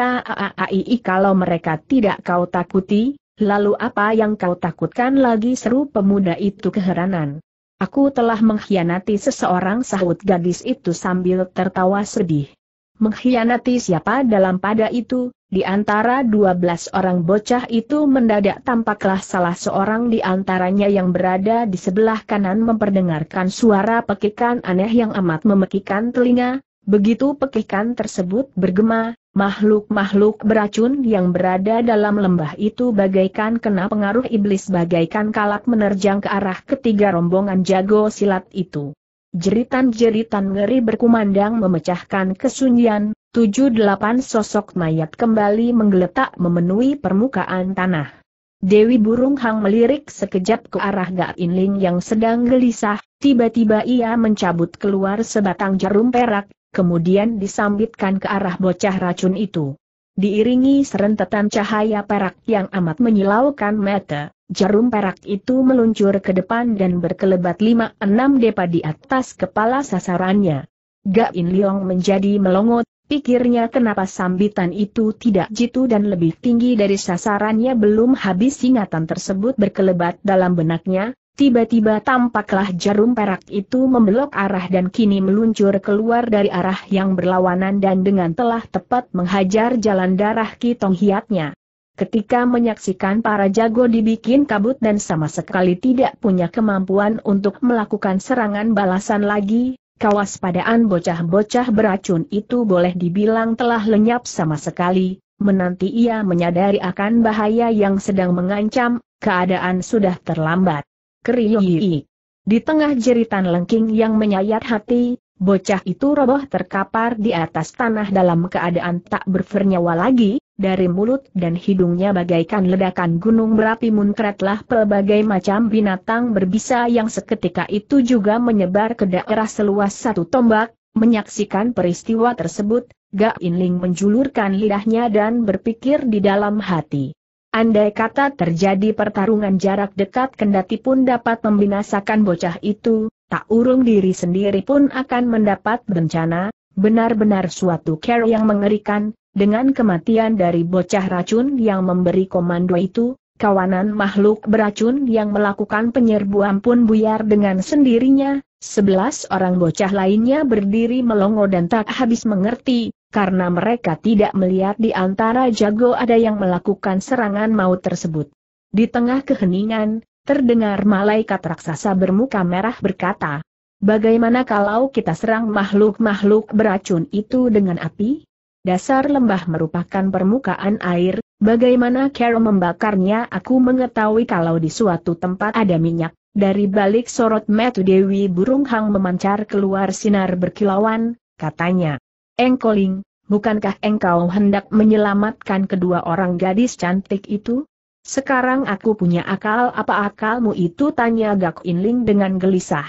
i kalau mereka tidak kau takuti, lalu apa yang kau takutkan lagi seru pemuda itu keheranan. Aku telah mengkhianati seseorang sahut gadis itu sambil tertawa sedih. Mengkhianati siapa dalam pada itu, di antara dua belas orang bocah itu mendadak tampaklah salah seorang di antaranya yang berada di sebelah kanan memperdengarkan suara pekikan aneh yang amat memekikan telinga, begitu pekikan tersebut bergema, makhluk-makhluk beracun yang berada dalam lembah itu bagaikan kena pengaruh iblis bagaikan kalap menerjang ke arah ketiga rombongan jago silat itu. Jeritan-jeritan ngeri berkumandang memecahkan kesunyian, Tujuh-delapan sosok mayat kembali menggeletak memenuhi permukaan tanah. Dewi Burung Hang melirik sekejap ke arah Gak Inling yang sedang gelisah, tiba-tiba ia mencabut keluar sebatang jarum perak, kemudian disambitkan ke arah bocah racun itu. Diiringi serentetan cahaya perak yang amat menyilaukan mata, jarum perak itu meluncur ke depan dan berkelebat lima enam depa di atas kepala sasarannya. Gak In Liong menjadi melongot, Pikirnya kenapa sambitan itu tidak jitu dan lebih tinggi dari sasarannya belum habis ingatan tersebut berkelebat dalam benaknya, tiba-tiba tampaklah jarum perak itu membelok arah dan kini meluncur keluar dari arah yang berlawanan dan dengan telah tepat menghajar jalan darah kitong hiatnya. Ketika menyaksikan para jago dibikin kabut dan sama sekali tidak punya kemampuan untuk melakukan serangan balasan lagi, kewaspadaan bocah-bocah beracun itu boleh dibilang telah lenyap sama sekali, menanti ia menyadari akan bahaya yang sedang mengancam, keadaan sudah terlambat. Kriyi. Di tengah jeritan lengking yang menyayat hati, Bocah itu roboh terkapar di atas tanah dalam keadaan tak bernyawa lagi, dari mulut dan hidungnya bagaikan ledakan gunung berapi muncratlah pelbagai macam binatang berbisa yang seketika itu juga menyebar ke daerah seluas satu tombak, menyaksikan peristiwa tersebut, Gak Inling menjulurkan lidahnya dan berpikir di dalam hati. Andai kata terjadi pertarungan jarak dekat kendati pun dapat membinasakan bocah itu, tak urung diri sendiri pun akan mendapat bencana, benar-benar suatu care yang mengerikan, dengan kematian dari bocah racun yang memberi komando itu, kawanan makhluk beracun yang melakukan penyerbuan pun buyar dengan sendirinya, sebelas orang bocah lainnya berdiri melongo dan tak habis mengerti, karena mereka tidak melihat di antara jago ada yang melakukan serangan maut tersebut. Di tengah keheningan, terdengar malaikat raksasa bermuka merah berkata, Bagaimana kalau kita serang makhluk-makhluk beracun itu dengan api? Dasar lembah merupakan permukaan air, bagaimana Carol membakarnya aku mengetahui kalau di suatu tempat ada minyak, dari balik sorot metu Dewi Burung Hang memancar keluar sinar berkilauan, katanya. Engkoling, bukankah engkau hendak menyelamatkan kedua orang gadis cantik itu? Sekarang aku punya akal apa akalmu itu tanya Gak Inling dengan gelisah.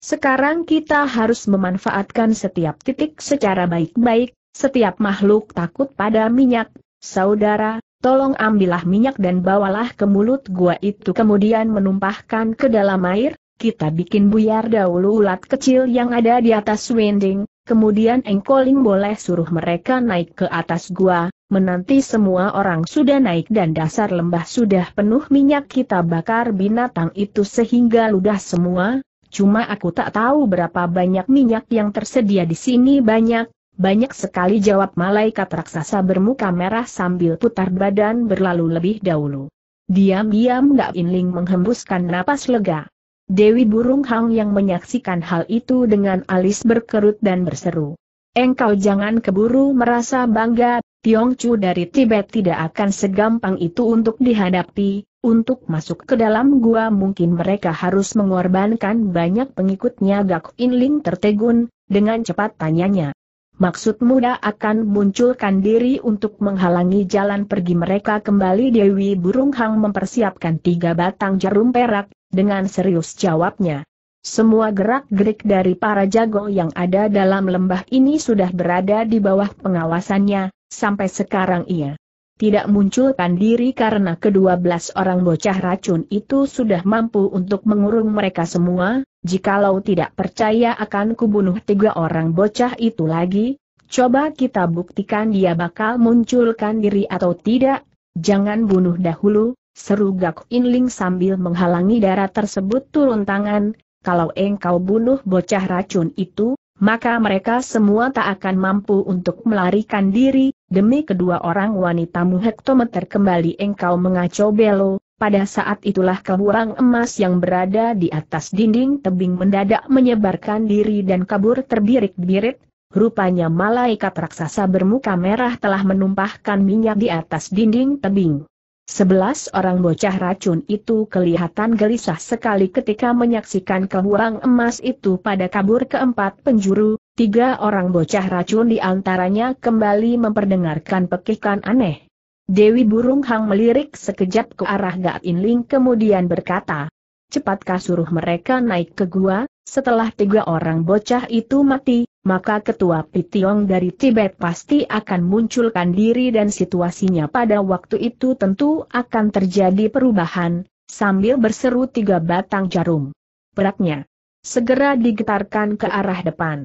Sekarang kita harus memanfaatkan setiap titik secara baik-baik, setiap makhluk takut pada minyak, saudara, tolong ambillah minyak dan bawalah ke mulut gua itu kemudian menumpahkan ke dalam air, kita bikin buyar dahulu ulat kecil yang ada di atas winding, Kemudian Engkoling boleh suruh mereka naik ke atas gua, menanti semua orang sudah naik dan dasar lembah sudah penuh minyak kita bakar binatang itu sehingga ludah semua, cuma aku tak tahu berapa banyak minyak yang tersedia di sini banyak, banyak sekali jawab malaikat raksasa bermuka merah sambil putar badan berlalu lebih dahulu. Diam-diam Gak Inling menghembuskan napas lega. Dewi Burung Hang yang menyaksikan hal itu dengan alis berkerut dan berseru. Engkau jangan keburu merasa bangga, Tiong Chu dari Tibet tidak akan segampang itu untuk dihadapi, untuk masuk ke dalam gua mungkin mereka harus mengorbankan banyak pengikutnya Gak Inling tertegun, dengan cepat tanyanya. Maksud muda akan munculkan diri untuk menghalangi jalan pergi mereka kembali Dewi Burung Hang mempersiapkan tiga batang jarum perak, dengan serius jawabnya. Semua gerak-gerik dari para jago yang ada dalam lembah ini sudah berada di bawah pengawasannya, sampai sekarang ia tidak munculkan diri karena kedua belas orang bocah racun itu sudah mampu untuk mengurung mereka semua, jikalau tidak percaya akan kubunuh tiga orang bocah itu lagi, coba kita buktikan dia bakal munculkan diri atau tidak, jangan bunuh dahulu, Seru Gak Inling sambil menghalangi darah tersebut turun tangan, kalau engkau bunuh bocah racun itu, maka mereka semua tak akan mampu untuk melarikan diri, demi kedua orang wanitamu hektometer kembali engkau mengacau belo, pada saat itulah keburang emas yang berada di atas dinding tebing mendadak menyebarkan diri dan kabur terbirik birit rupanya malaikat raksasa bermuka merah telah menumpahkan minyak di atas dinding tebing. Sebelas orang bocah racun itu kelihatan gelisah sekali ketika menyaksikan kehurang emas itu pada kabur keempat penjuru, tiga orang bocah racun di antaranya kembali memperdengarkan pekikan aneh. Dewi Burung Hang melirik sekejap ke arah Gaat Inling kemudian berkata, Cepat kasuruh mereka naik ke gua, setelah tiga orang bocah itu mati, maka ketua Pitiong dari Tibet pasti akan munculkan diri dan situasinya pada waktu itu tentu akan terjadi perubahan, sambil berseru tiga batang jarum. Beratnya segera digetarkan ke arah depan.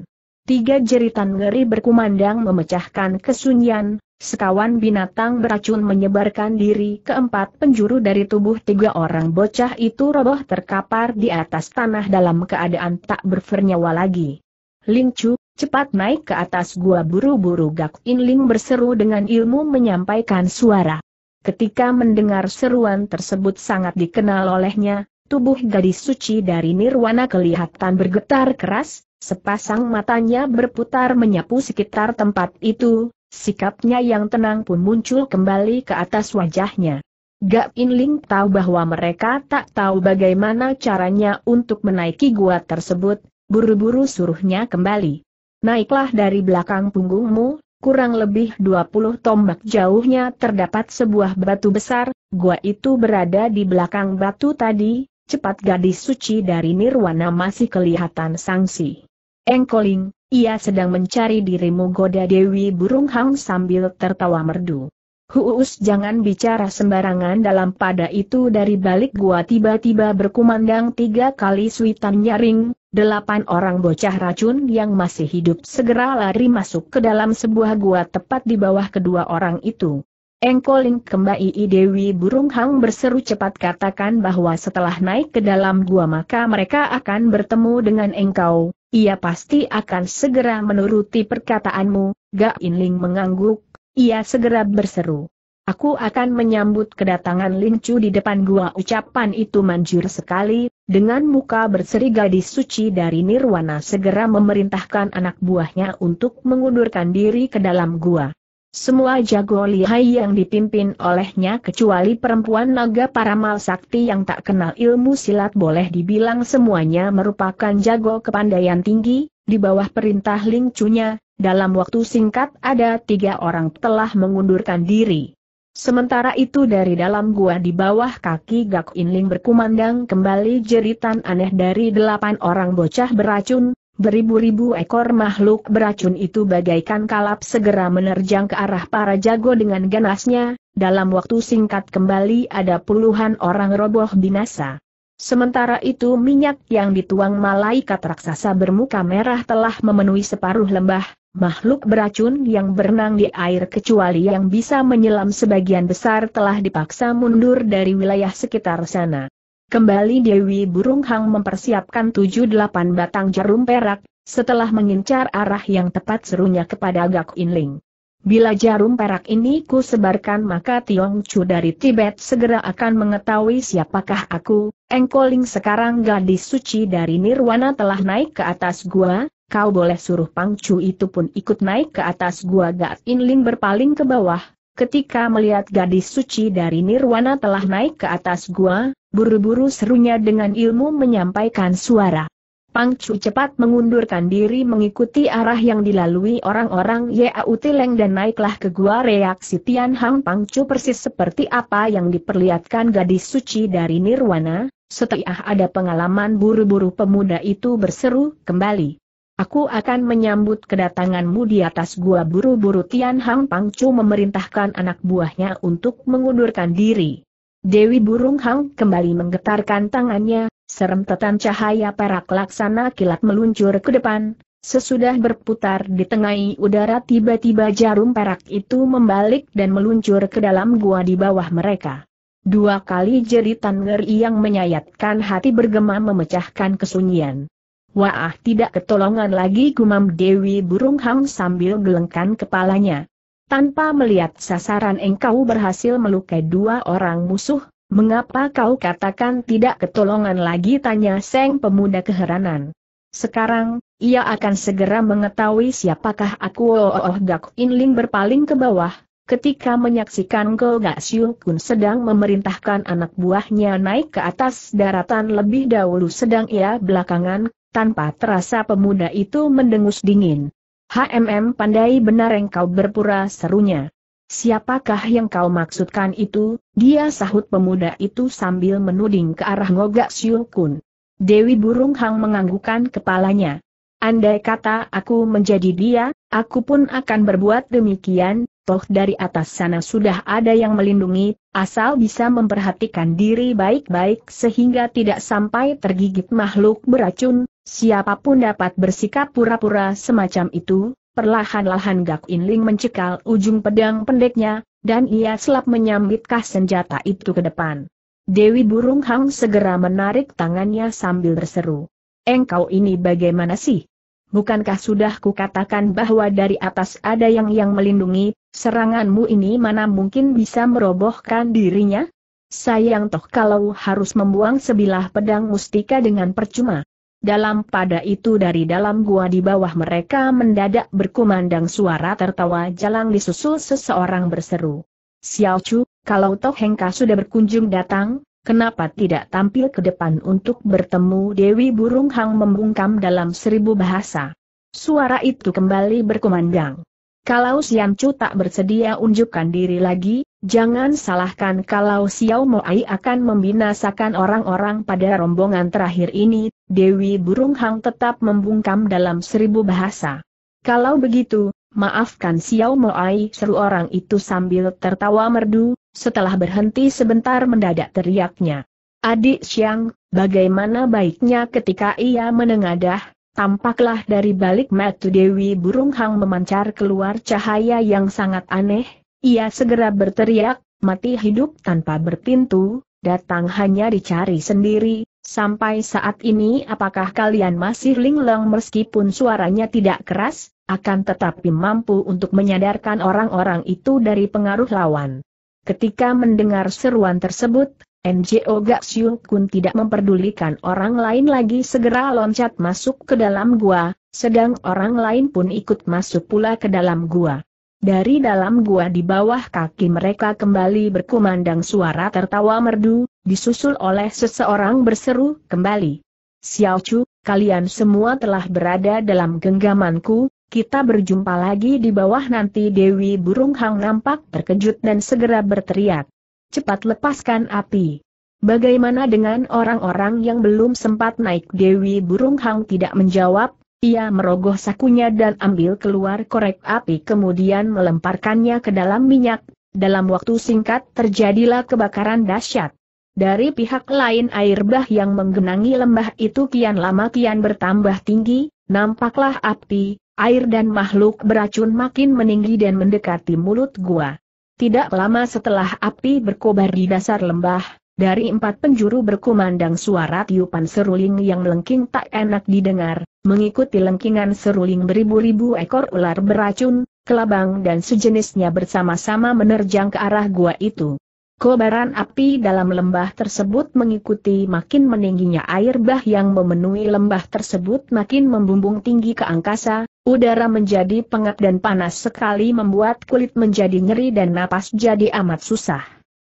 Tiga jeritan ngeri berkumandang memecahkan kesunyian, sekawan binatang beracun menyebarkan diri keempat penjuru dari tubuh tiga orang bocah itu roboh terkapar di atas tanah dalam keadaan tak bernyawa lagi. Ling Cepat naik ke atas gua buru-buru Gak Inling berseru dengan ilmu menyampaikan suara. Ketika mendengar seruan tersebut sangat dikenal olehnya, tubuh gadis suci dari Nirwana kelihatan bergetar keras, sepasang matanya berputar menyapu sekitar tempat itu, sikapnya yang tenang pun muncul kembali ke atas wajahnya. Gak Inling tahu bahwa mereka tak tahu bagaimana caranya untuk menaiki gua tersebut, buru-buru suruhnya kembali. Naiklah dari belakang punggungmu, kurang lebih 20 tombak jauhnya terdapat sebuah batu besar, gua itu berada di belakang batu tadi, cepat gadis suci dari Nirwana masih kelihatan sangsi. Engkoling, ia sedang mencari dirimu goda Dewi Burung Hang sambil tertawa merdu. Huus jangan bicara sembarangan dalam pada itu dari balik gua tiba-tiba berkumandang tiga kali suitan nyaring, delapan orang bocah racun yang masih hidup segera lari masuk ke dalam sebuah gua tepat di bawah kedua orang itu. Engkoling kembali Dewi Burung Hang berseru cepat katakan bahwa setelah naik ke dalam gua maka mereka akan bertemu dengan engkau, ia pasti akan segera menuruti perkataanmu, Gak Inling mengangguk, ia segera berseru. Aku akan menyambut kedatangan Chu di depan gua ucapan itu manjur sekali, dengan muka berseri gadis suci dari Nirwana segera memerintahkan anak buahnya untuk mengundurkan diri ke dalam gua. Semua jago lihai yang dipimpin olehnya kecuali perempuan naga paramal sakti yang tak kenal ilmu silat boleh dibilang semuanya merupakan jago kepandaian tinggi, di bawah perintah nya dalam waktu singkat ada tiga orang telah mengundurkan diri. Sementara itu dari dalam gua di bawah kaki Gak Inling berkumandang kembali jeritan aneh dari delapan orang bocah beracun, beribu-ribu ekor makhluk beracun itu bagaikan kalap segera menerjang ke arah para jago dengan ganasnya, dalam waktu singkat kembali ada puluhan orang roboh binasa. Sementara itu minyak yang dituang malaikat raksasa bermuka merah telah memenuhi separuh lembah, Makhluk beracun yang berenang di air kecuali yang bisa menyelam sebagian besar telah dipaksa mundur dari wilayah sekitar sana. Kembali Dewi Burung Hang mempersiapkan 7-8 batang jarum perak, setelah mengincar arah yang tepat serunya kepada Gak Inling. Bila jarum perak ini ku sebarkan maka Tiong Chu dari Tibet segera akan mengetahui siapakah aku, Engkoling sekarang gadis suci dari Nirwana telah naik ke atas gua, kau boleh suruh Pang pangcu itu pun ikut naik ke atas gua Gat Inling berpaling ke bawah. Ketika melihat gadis suci dari Nirwana telah naik ke atas gua, buru-buru serunya dengan ilmu menyampaikan suara. Pang Pangcu cepat mengundurkan diri mengikuti arah yang dilalui orang-orang Yau Tileng dan naiklah ke gua reaksi Tian Hang Pangcu persis seperti apa yang diperlihatkan gadis suci dari Nirwana, setelah ada pengalaman buru-buru pemuda itu berseru kembali. Aku akan menyambut kedatanganmu di atas gua buru-buru Tian Hang Pangcu memerintahkan anak buahnya untuk mengundurkan diri. Dewi Burung Hang kembali menggetarkan tangannya, Serem tetan cahaya perak laksana kilat meluncur ke depan, Sesudah berputar di tengah udara tiba-tiba jarum perak itu membalik dan meluncur ke dalam gua di bawah mereka. Dua kali jeritan ngeri yang menyayatkan hati bergema memecahkan kesunyian. Wah tidak ketolongan lagi gumam Dewi Burung Hang sambil gelengkan kepalanya. Tanpa melihat sasaran engkau berhasil melukai dua orang musuh, mengapa kau katakan tidak ketolongan lagi tanya Seng pemuda keheranan. Sekarang, ia akan segera mengetahui siapakah aku oh, oh, oh Gak Inling berpaling ke bawah, ketika menyaksikan Go Gak Siu Kun sedang memerintahkan anak buahnya naik ke atas daratan lebih dahulu sedang ia belakangan tanpa terasa pemuda itu mendengus dingin. HMM pandai benar engkau berpura serunya. Siapakah yang kau maksudkan itu? Dia sahut pemuda itu sambil menuding ke arah Ngogak siukun. Kun. Dewi Burung Hang menganggukkan kepalanya. Andai kata aku menjadi dia, aku pun akan berbuat demikian, toh dari atas sana sudah ada yang melindungi, asal bisa memperhatikan diri baik-baik sehingga tidak sampai tergigit makhluk beracun, siapapun dapat bersikap pura-pura semacam itu, perlahan-lahan Gak Ling mencekal ujung pedang pendeknya, dan ia selap menyambitkah senjata itu ke depan. Dewi Burung Hang segera menarik tangannya sambil berseru. Engkau ini bagaimana sih? Bukankah sudah kukatakan bahwa dari atas ada yang yang melindungi, Seranganmu ini mana mungkin bisa merobohkan dirinya? Sayang toh kalau harus membuang sebilah pedang mustika dengan percuma. Dalam pada itu dari dalam gua di bawah mereka mendadak berkumandang suara tertawa jalang disusul seseorang berseru. Xiao Chu, kalau toh Hengka sudah berkunjung datang, kenapa tidak tampil ke depan untuk bertemu Dewi Burung Hang membungkam dalam seribu bahasa. Suara itu kembali berkumandang. Kalau Siang Chu tak bersedia unjukkan diri lagi, jangan salahkan kalau Xiao Mo Ai akan membinasakan orang-orang pada rombongan terakhir ini, Dewi Burung Hang tetap membungkam dalam seribu bahasa. Kalau begitu, maafkan Xiao Mo Ai, seru orang itu sambil tertawa merdu, setelah berhenti sebentar mendadak teriaknya. Adik Xiang, bagaimana baiknya ketika ia menengadah, Tampaklah dari balik mata Dewi Burung Hang memancar keluar cahaya yang sangat aneh, ia segera berteriak, mati hidup tanpa berpintu, datang hanya dicari sendiri, sampai saat ini apakah kalian masih lingleng meskipun suaranya tidak keras, akan tetapi mampu untuk menyadarkan orang-orang itu dari pengaruh lawan. Ketika mendengar seruan tersebut, NGO Gak Siung Kun tidak memperdulikan orang lain lagi segera loncat masuk ke dalam gua, sedang orang lain pun ikut masuk pula ke dalam gua. Dari dalam gua di bawah kaki mereka kembali berkumandang suara tertawa merdu, disusul oleh seseorang berseru kembali. Xiao Chu, kalian semua telah berada dalam genggamanku, kita berjumpa lagi di bawah nanti Dewi Burung Hang nampak terkejut dan segera berteriak cepat lepaskan api. Bagaimana dengan orang-orang yang belum sempat naik Dewi Burung Hang tidak menjawab, ia merogoh sakunya dan ambil keluar korek api kemudian melemparkannya ke dalam minyak, dalam waktu singkat terjadilah kebakaran dahsyat. Dari pihak lain air bah yang menggenangi lembah itu kian lama kian bertambah tinggi, nampaklah api, air dan makhluk beracun makin meninggi dan mendekati mulut gua. Tidak lama setelah api berkobar di dasar lembah, dari empat penjuru berkumandang suara tiupan seruling yang melengking tak enak didengar, mengikuti lengkingan seruling beribu-ribu ekor ular beracun, kelabang dan sejenisnya bersama-sama menerjang ke arah gua itu. Kobaran api dalam lembah tersebut mengikuti makin meningginya air bah yang memenuhi lembah tersebut makin membumbung tinggi ke angkasa, udara menjadi pengap dan panas sekali membuat kulit menjadi nyeri dan napas jadi amat susah.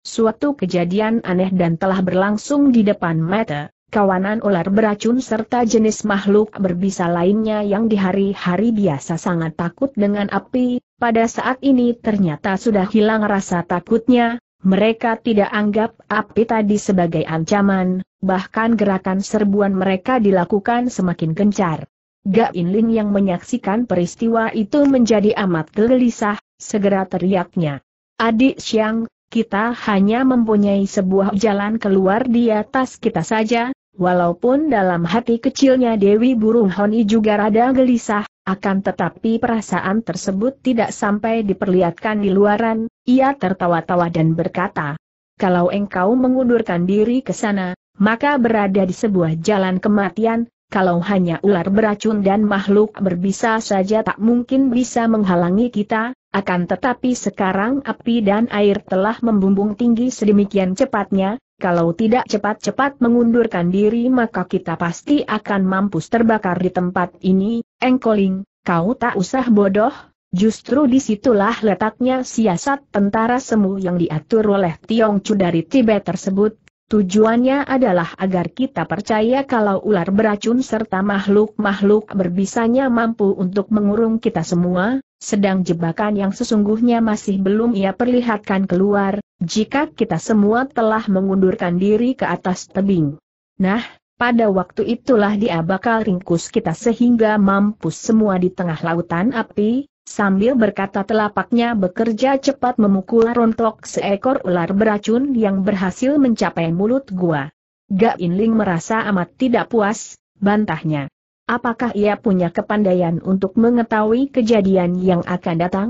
Suatu kejadian aneh dan telah berlangsung di depan mata, kawanan ular beracun serta jenis makhluk berbisa lainnya yang di hari-hari biasa sangat takut dengan api, pada saat ini ternyata sudah hilang rasa takutnya, mereka tidak anggap api tadi sebagai ancaman, bahkan gerakan serbuan mereka dilakukan semakin gencar. Gak Inling yang menyaksikan peristiwa itu menjadi amat gelisah, segera teriaknya. Adik Siang, kita hanya mempunyai sebuah jalan keluar di atas kita saja, walaupun dalam hati kecilnya Dewi Burung Honi juga rada gelisah, akan tetapi perasaan tersebut tidak sampai diperlihatkan di luaran, ia tertawa-tawa dan berkata, kalau engkau mengundurkan diri ke sana, maka berada di sebuah jalan kematian, kalau hanya ular beracun dan makhluk berbisa saja tak mungkin bisa menghalangi kita, akan tetapi sekarang api dan air telah membumbung tinggi sedemikian cepatnya, kalau tidak cepat-cepat mengundurkan diri maka kita pasti akan mampus terbakar di tempat ini, engkoling, kau tak usah bodoh, justru disitulah letaknya siasat tentara semu yang diatur oleh Tiong Chu dari Tibet tersebut, Tujuannya adalah agar kita percaya kalau ular beracun serta makhluk-makhluk berbisanya mampu untuk mengurung kita semua, sedang jebakan yang sesungguhnya masih belum ia perlihatkan keluar, jika kita semua telah mengundurkan diri ke atas tebing. Nah, pada waktu itulah dia bakal ringkus kita sehingga mampus semua di tengah lautan api, sambil berkata telapaknya bekerja cepat memukul rontok seekor ular beracun yang berhasil mencapai mulut gua. Gak Inling merasa amat tidak puas, bantahnya. Apakah ia punya kepandaian untuk mengetahui kejadian yang akan datang?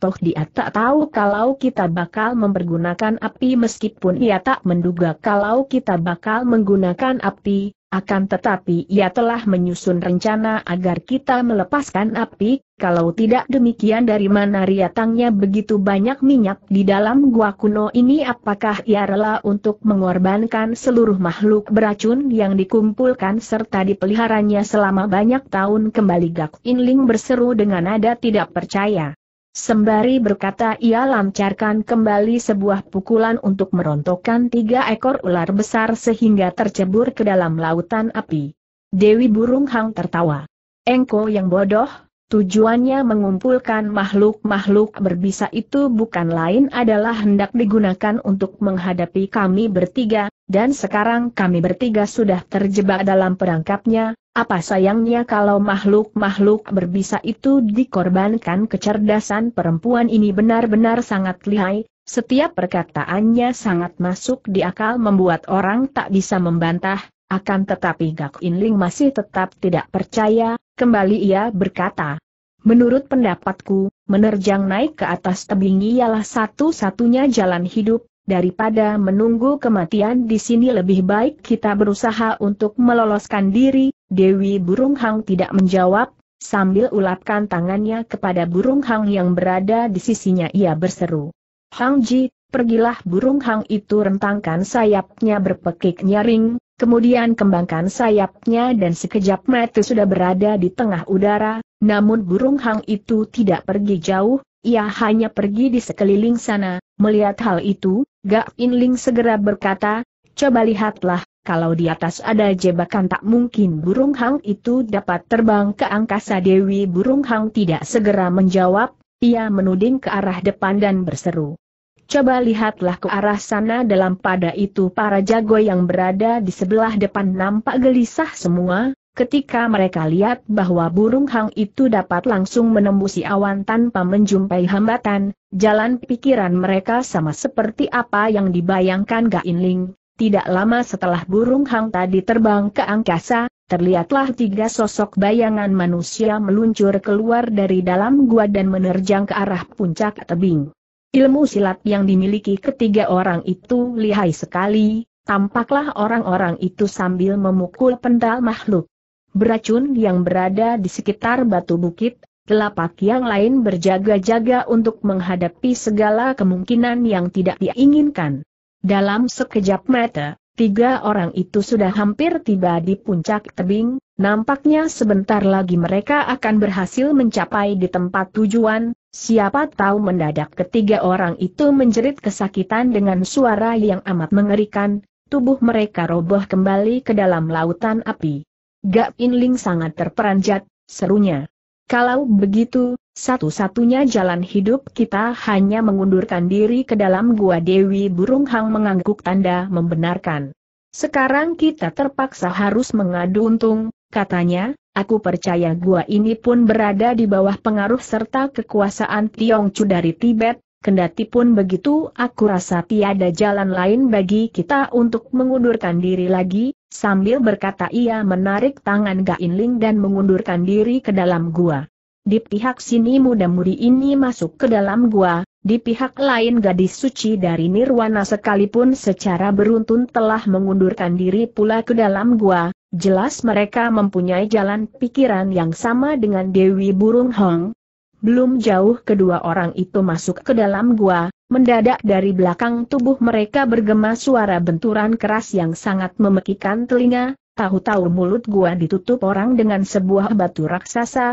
Toh dia tak tahu kalau kita bakal mempergunakan api meskipun ia tak menduga kalau kita bakal menggunakan api, akan tetapi ia telah menyusun rencana agar kita melepaskan api, kalau tidak demikian dari mana riatangnya begitu banyak minyak di dalam gua kuno ini apakah ia rela untuk mengorbankan seluruh makhluk beracun yang dikumpulkan serta dipeliharanya selama banyak tahun kembali Gak Inling berseru dengan nada tidak percaya. Sembari berkata ia lancarkan kembali sebuah pukulan untuk merontokkan tiga ekor ular besar sehingga tercebur ke dalam lautan api. Dewi Burung Hang tertawa. Engko yang bodoh, tujuannya mengumpulkan makhluk-makhluk berbisa itu bukan lain adalah hendak digunakan untuk menghadapi kami bertiga, dan sekarang kami bertiga sudah terjebak dalam perangkapnya, apa sayangnya kalau makhluk-makhluk berbisa itu dikorbankan kecerdasan perempuan ini benar-benar sangat lihai, setiap perkataannya sangat masuk di akal membuat orang tak bisa membantah, akan tetapi Gak Inling masih tetap tidak percaya, kembali ia berkata. Menurut pendapatku, menerjang naik ke atas tebing ialah satu-satunya jalan hidup, daripada menunggu kematian di sini lebih baik kita berusaha untuk meloloskan diri, Dewi Burung Hang tidak menjawab, sambil ulapkan tangannya kepada Burung Hang yang berada di sisinya ia berseru. Hang Ji, pergilah Burung Hang itu rentangkan sayapnya berpekik nyaring, kemudian kembangkan sayapnya dan sekejap mata sudah berada di tengah udara, namun Burung Hang itu tidak pergi jauh, ia hanya pergi di sekeliling sana, melihat hal itu, Gak Inling segera berkata, coba lihatlah, kalau di atas ada jebakan tak mungkin burung hang itu dapat terbang ke angkasa Dewi burung hang tidak segera menjawab, ia menuding ke arah depan dan berseru. Coba lihatlah ke arah sana dalam pada itu para jago yang berada di sebelah depan nampak gelisah semua, ketika mereka lihat bahwa burung hang itu dapat langsung menembusi awan tanpa menjumpai hambatan, jalan pikiran mereka sama seperti apa yang dibayangkan ling. Tidak lama setelah burung hang tadi terbang ke angkasa, terlihatlah tiga sosok bayangan manusia meluncur keluar dari dalam gua dan menerjang ke arah puncak tebing. Ilmu silat yang dimiliki ketiga orang itu lihai sekali, tampaklah orang-orang itu sambil memukul pendal makhluk. Beracun yang berada di sekitar batu bukit, telapak yang lain berjaga-jaga untuk menghadapi segala kemungkinan yang tidak diinginkan. Dalam sekejap mata, tiga orang itu sudah hampir tiba di puncak tebing, nampaknya sebentar lagi mereka akan berhasil mencapai di tempat tujuan, siapa tahu mendadak ketiga orang itu menjerit kesakitan dengan suara yang amat mengerikan, tubuh mereka roboh kembali ke dalam lautan api. Gak Inling sangat terperanjat, serunya. Kalau begitu, satu-satunya jalan hidup kita hanya mengundurkan diri ke dalam gua Dewi Burung Hang mengangguk tanda membenarkan. Sekarang kita terpaksa harus mengadu untung, katanya, aku percaya gua ini pun berada di bawah pengaruh serta kekuasaan Tiongcu dari Tibet, kendati pun begitu aku rasa tiada jalan lain bagi kita untuk mengundurkan diri lagi, sambil berkata ia menarik tangan Gainling dan mengundurkan diri ke dalam gua. Di pihak sini muda-mudi ini masuk ke dalam gua, di pihak lain gadis suci dari Nirwana sekalipun secara beruntun telah mengundurkan diri pula ke dalam gua, jelas mereka mempunyai jalan pikiran yang sama dengan Dewi Burung Hong. Belum jauh kedua orang itu masuk ke dalam gua, mendadak dari belakang tubuh mereka bergema suara benturan keras yang sangat memekikan telinga, tahu-tahu mulut gua ditutup orang dengan sebuah batu raksasa,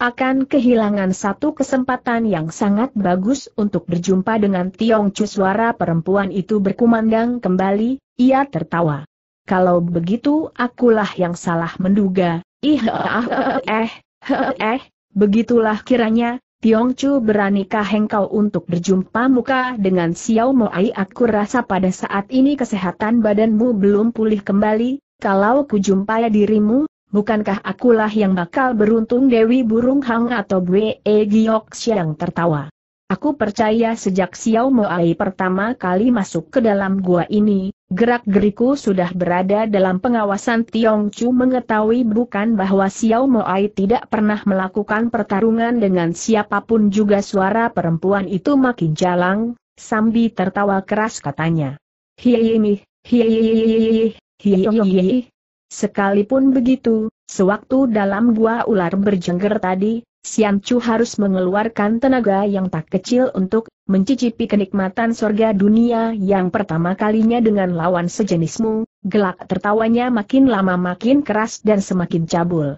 akan kehilangan satu kesempatan yang sangat bagus untuk berjumpa dengan Tiong Chu suara perempuan itu berkumandang kembali, ia tertawa. Kalau begitu akulah yang salah menduga, ih ah, eh, eh, eh, begitulah kiranya, Tiong Chu beranikah engkau untuk berjumpa muka dengan Xiao Ai. aku rasa pada saat ini kesehatan badanmu belum pulih kembali, kalau kujumpai dirimu, bukankah akulah yang bakal beruntung Dewi Burung Hang atau Bwe e Giok Siang tertawa. Aku percaya sejak Xiao Moai pertama kali masuk ke dalam gua ini, gerak-geriku sudah berada dalam pengawasan Tiong Chu mengetahui bukan bahwa Xiao Moai tidak pernah melakukan pertarungan dengan siapapun juga suara perempuan itu makin jalang, sambil tertawa keras katanya. Hiyi, hiyi, hiyi, hiyi, Sekalipun begitu, sewaktu dalam gua ular berjengger tadi, Sian Chu harus mengeluarkan tenaga yang tak kecil untuk mencicipi kenikmatan sorga dunia yang pertama kalinya dengan lawan sejenismu, gelak tertawanya makin lama makin keras dan semakin cabul.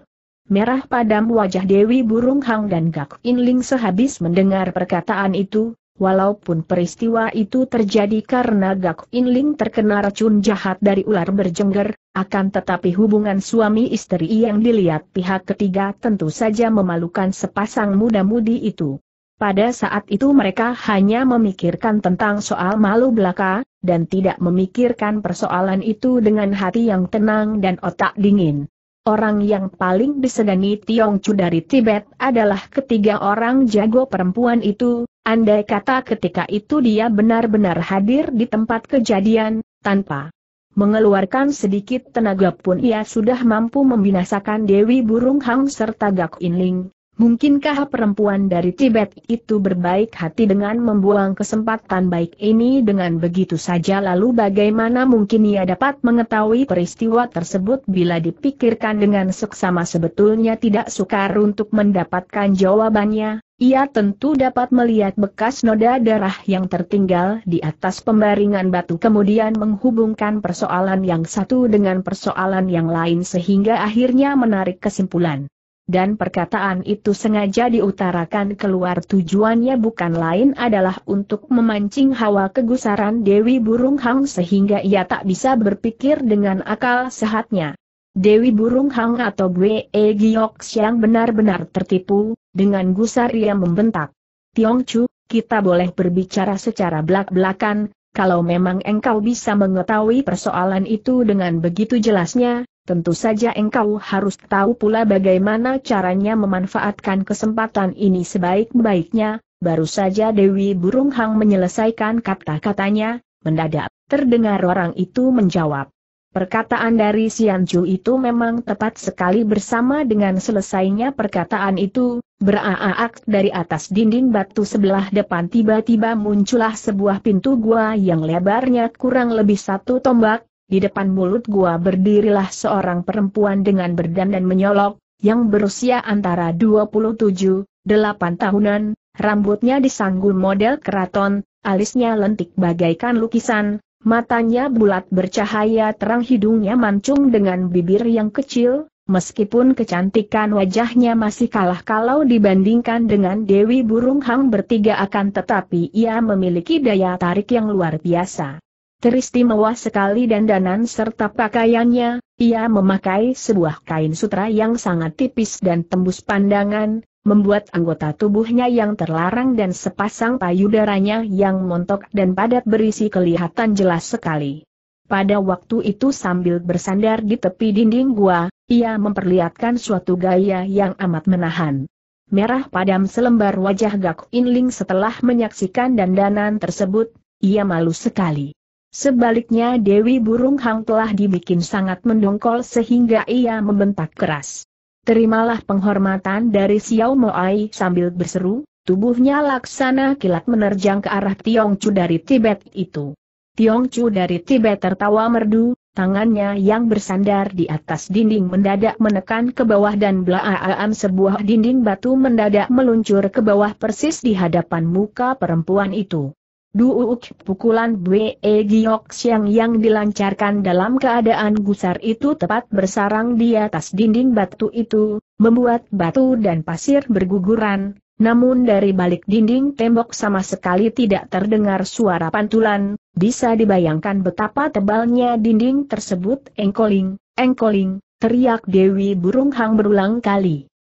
Merah padam wajah Dewi Burung Hang dan Gak Inling sehabis mendengar perkataan itu, Walaupun peristiwa itu terjadi karena Gak In Ling terkena racun jahat dari ular berjengger, akan tetapi hubungan suami istri yang dilihat pihak ketiga tentu saja memalukan sepasang muda-mudi itu. Pada saat itu mereka hanya memikirkan tentang soal malu belaka, dan tidak memikirkan persoalan itu dengan hati yang tenang dan otak dingin. Orang yang paling disegani Chu dari Tibet adalah ketiga orang jago perempuan itu, andai kata ketika itu dia benar-benar hadir di tempat kejadian, tanpa mengeluarkan sedikit tenaga pun ia sudah mampu membinasakan Dewi Burung Hang serta Gak Inling, Mungkinkah perempuan dari Tibet itu berbaik hati dengan membuang kesempatan baik ini dengan begitu saja lalu bagaimana mungkin ia dapat mengetahui peristiwa tersebut bila dipikirkan dengan seksama sebetulnya tidak sukar untuk mendapatkan jawabannya, ia tentu dapat melihat bekas noda darah yang tertinggal di atas pembaringan batu kemudian menghubungkan persoalan yang satu dengan persoalan yang lain sehingga akhirnya menarik kesimpulan dan perkataan itu sengaja diutarakan keluar tujuannya bukan lain adalah untuk memancing hawa kegusaran Dewi Burung Hang sehingga ia tak bisa berpikir dengan akal sehatnya. Dewi Burung Hang atau Bwe e Giok Siang benar-benar tertipu, dengan gusar ia membentak. Tiong Chu, kita boleh berbicara secara belak-belakan, kalau memang engkau bisa mengetahui persoalan itu dengan begitu jelasnya, Tentu saja engkau harus tahu pula bagaimana caranya memanfaatkan kesempatan ini sebaik-baiknya, baru saja Dewi Burung Hang menyelesaikan kata-katanya, mendadak, terdengar orang itu menjawab. Perkataan dari Sian Chu itu memang tepat sekali bersama dengan selesainya perkataan itu, beraak dari atas dinding batu sebelah depan tiba-tiba muncullah sebuah pintu gua yang lebarnya kurang lebih satu tombak, di depan mulut gua berdirilah seorang perempuan dengan berdandan menyolok, yang berusia antara 27, 8 tahunan, rambutnya disanggul model keraton, alisnya lentik bagaikan lukisan, matanya bulat bercahaya terang hidungnya mancung dengan bibir yang kecil, meskipun kecantikan wajahnya masih kalah kalau dibandingkan dengan Dewi Burung Hang bertiga akan tetapi ia memiliki daya tarik yang luar biasa teristimewa sekali dandanan serta pakaiannya, ia memakai sebuah kain sutra yang sangat tipis dan tembus pandangan, membuat anggota tubuhnya yang terlarang dan sepasang payudaranya yang montok dan padat berisi kelihatan jelas sekali. Pada waktu itu sambil bersandar di tepi dinding gua, ia memperlihatkan suatu gaya yang amat menahan. Merah padam selembar wajah Gak Inling setelah menyaksikan dandanan tersebut, ia malu sekali. Sebaliknya Dewi Burung Hang telah dibikin sangat mendongkol sehingga ia membentak keras. Terimalah penghormatan dari Xiao Moai sambil berseru, tubuhnya laksana kilat menerjang ke arah Tiong Chu dari Tibet itu. Tiong Chu dari Tibet tertawa merdu, tangannya yang bersandar di atas dinding mendadak menekan ke bawah dan belaalaan sebuah dinding batu mendadak meluncur ke bawah persis di hadapan muka perempuan itu. Duuk pukulan Bwe Giok Siang yang dilancarkan dalam keadaan gusar itu tepat bersarang di atas dinding batu itu, membuat batu dan pasir berguguran, namun dari balik dinding tembok sama sekali tidak terdengar suara pantulan, bisa dibayangkan betapa tebalnya dinding tersebut engkoling, engkoling, teriak Dewi Burung Hang berulang kali.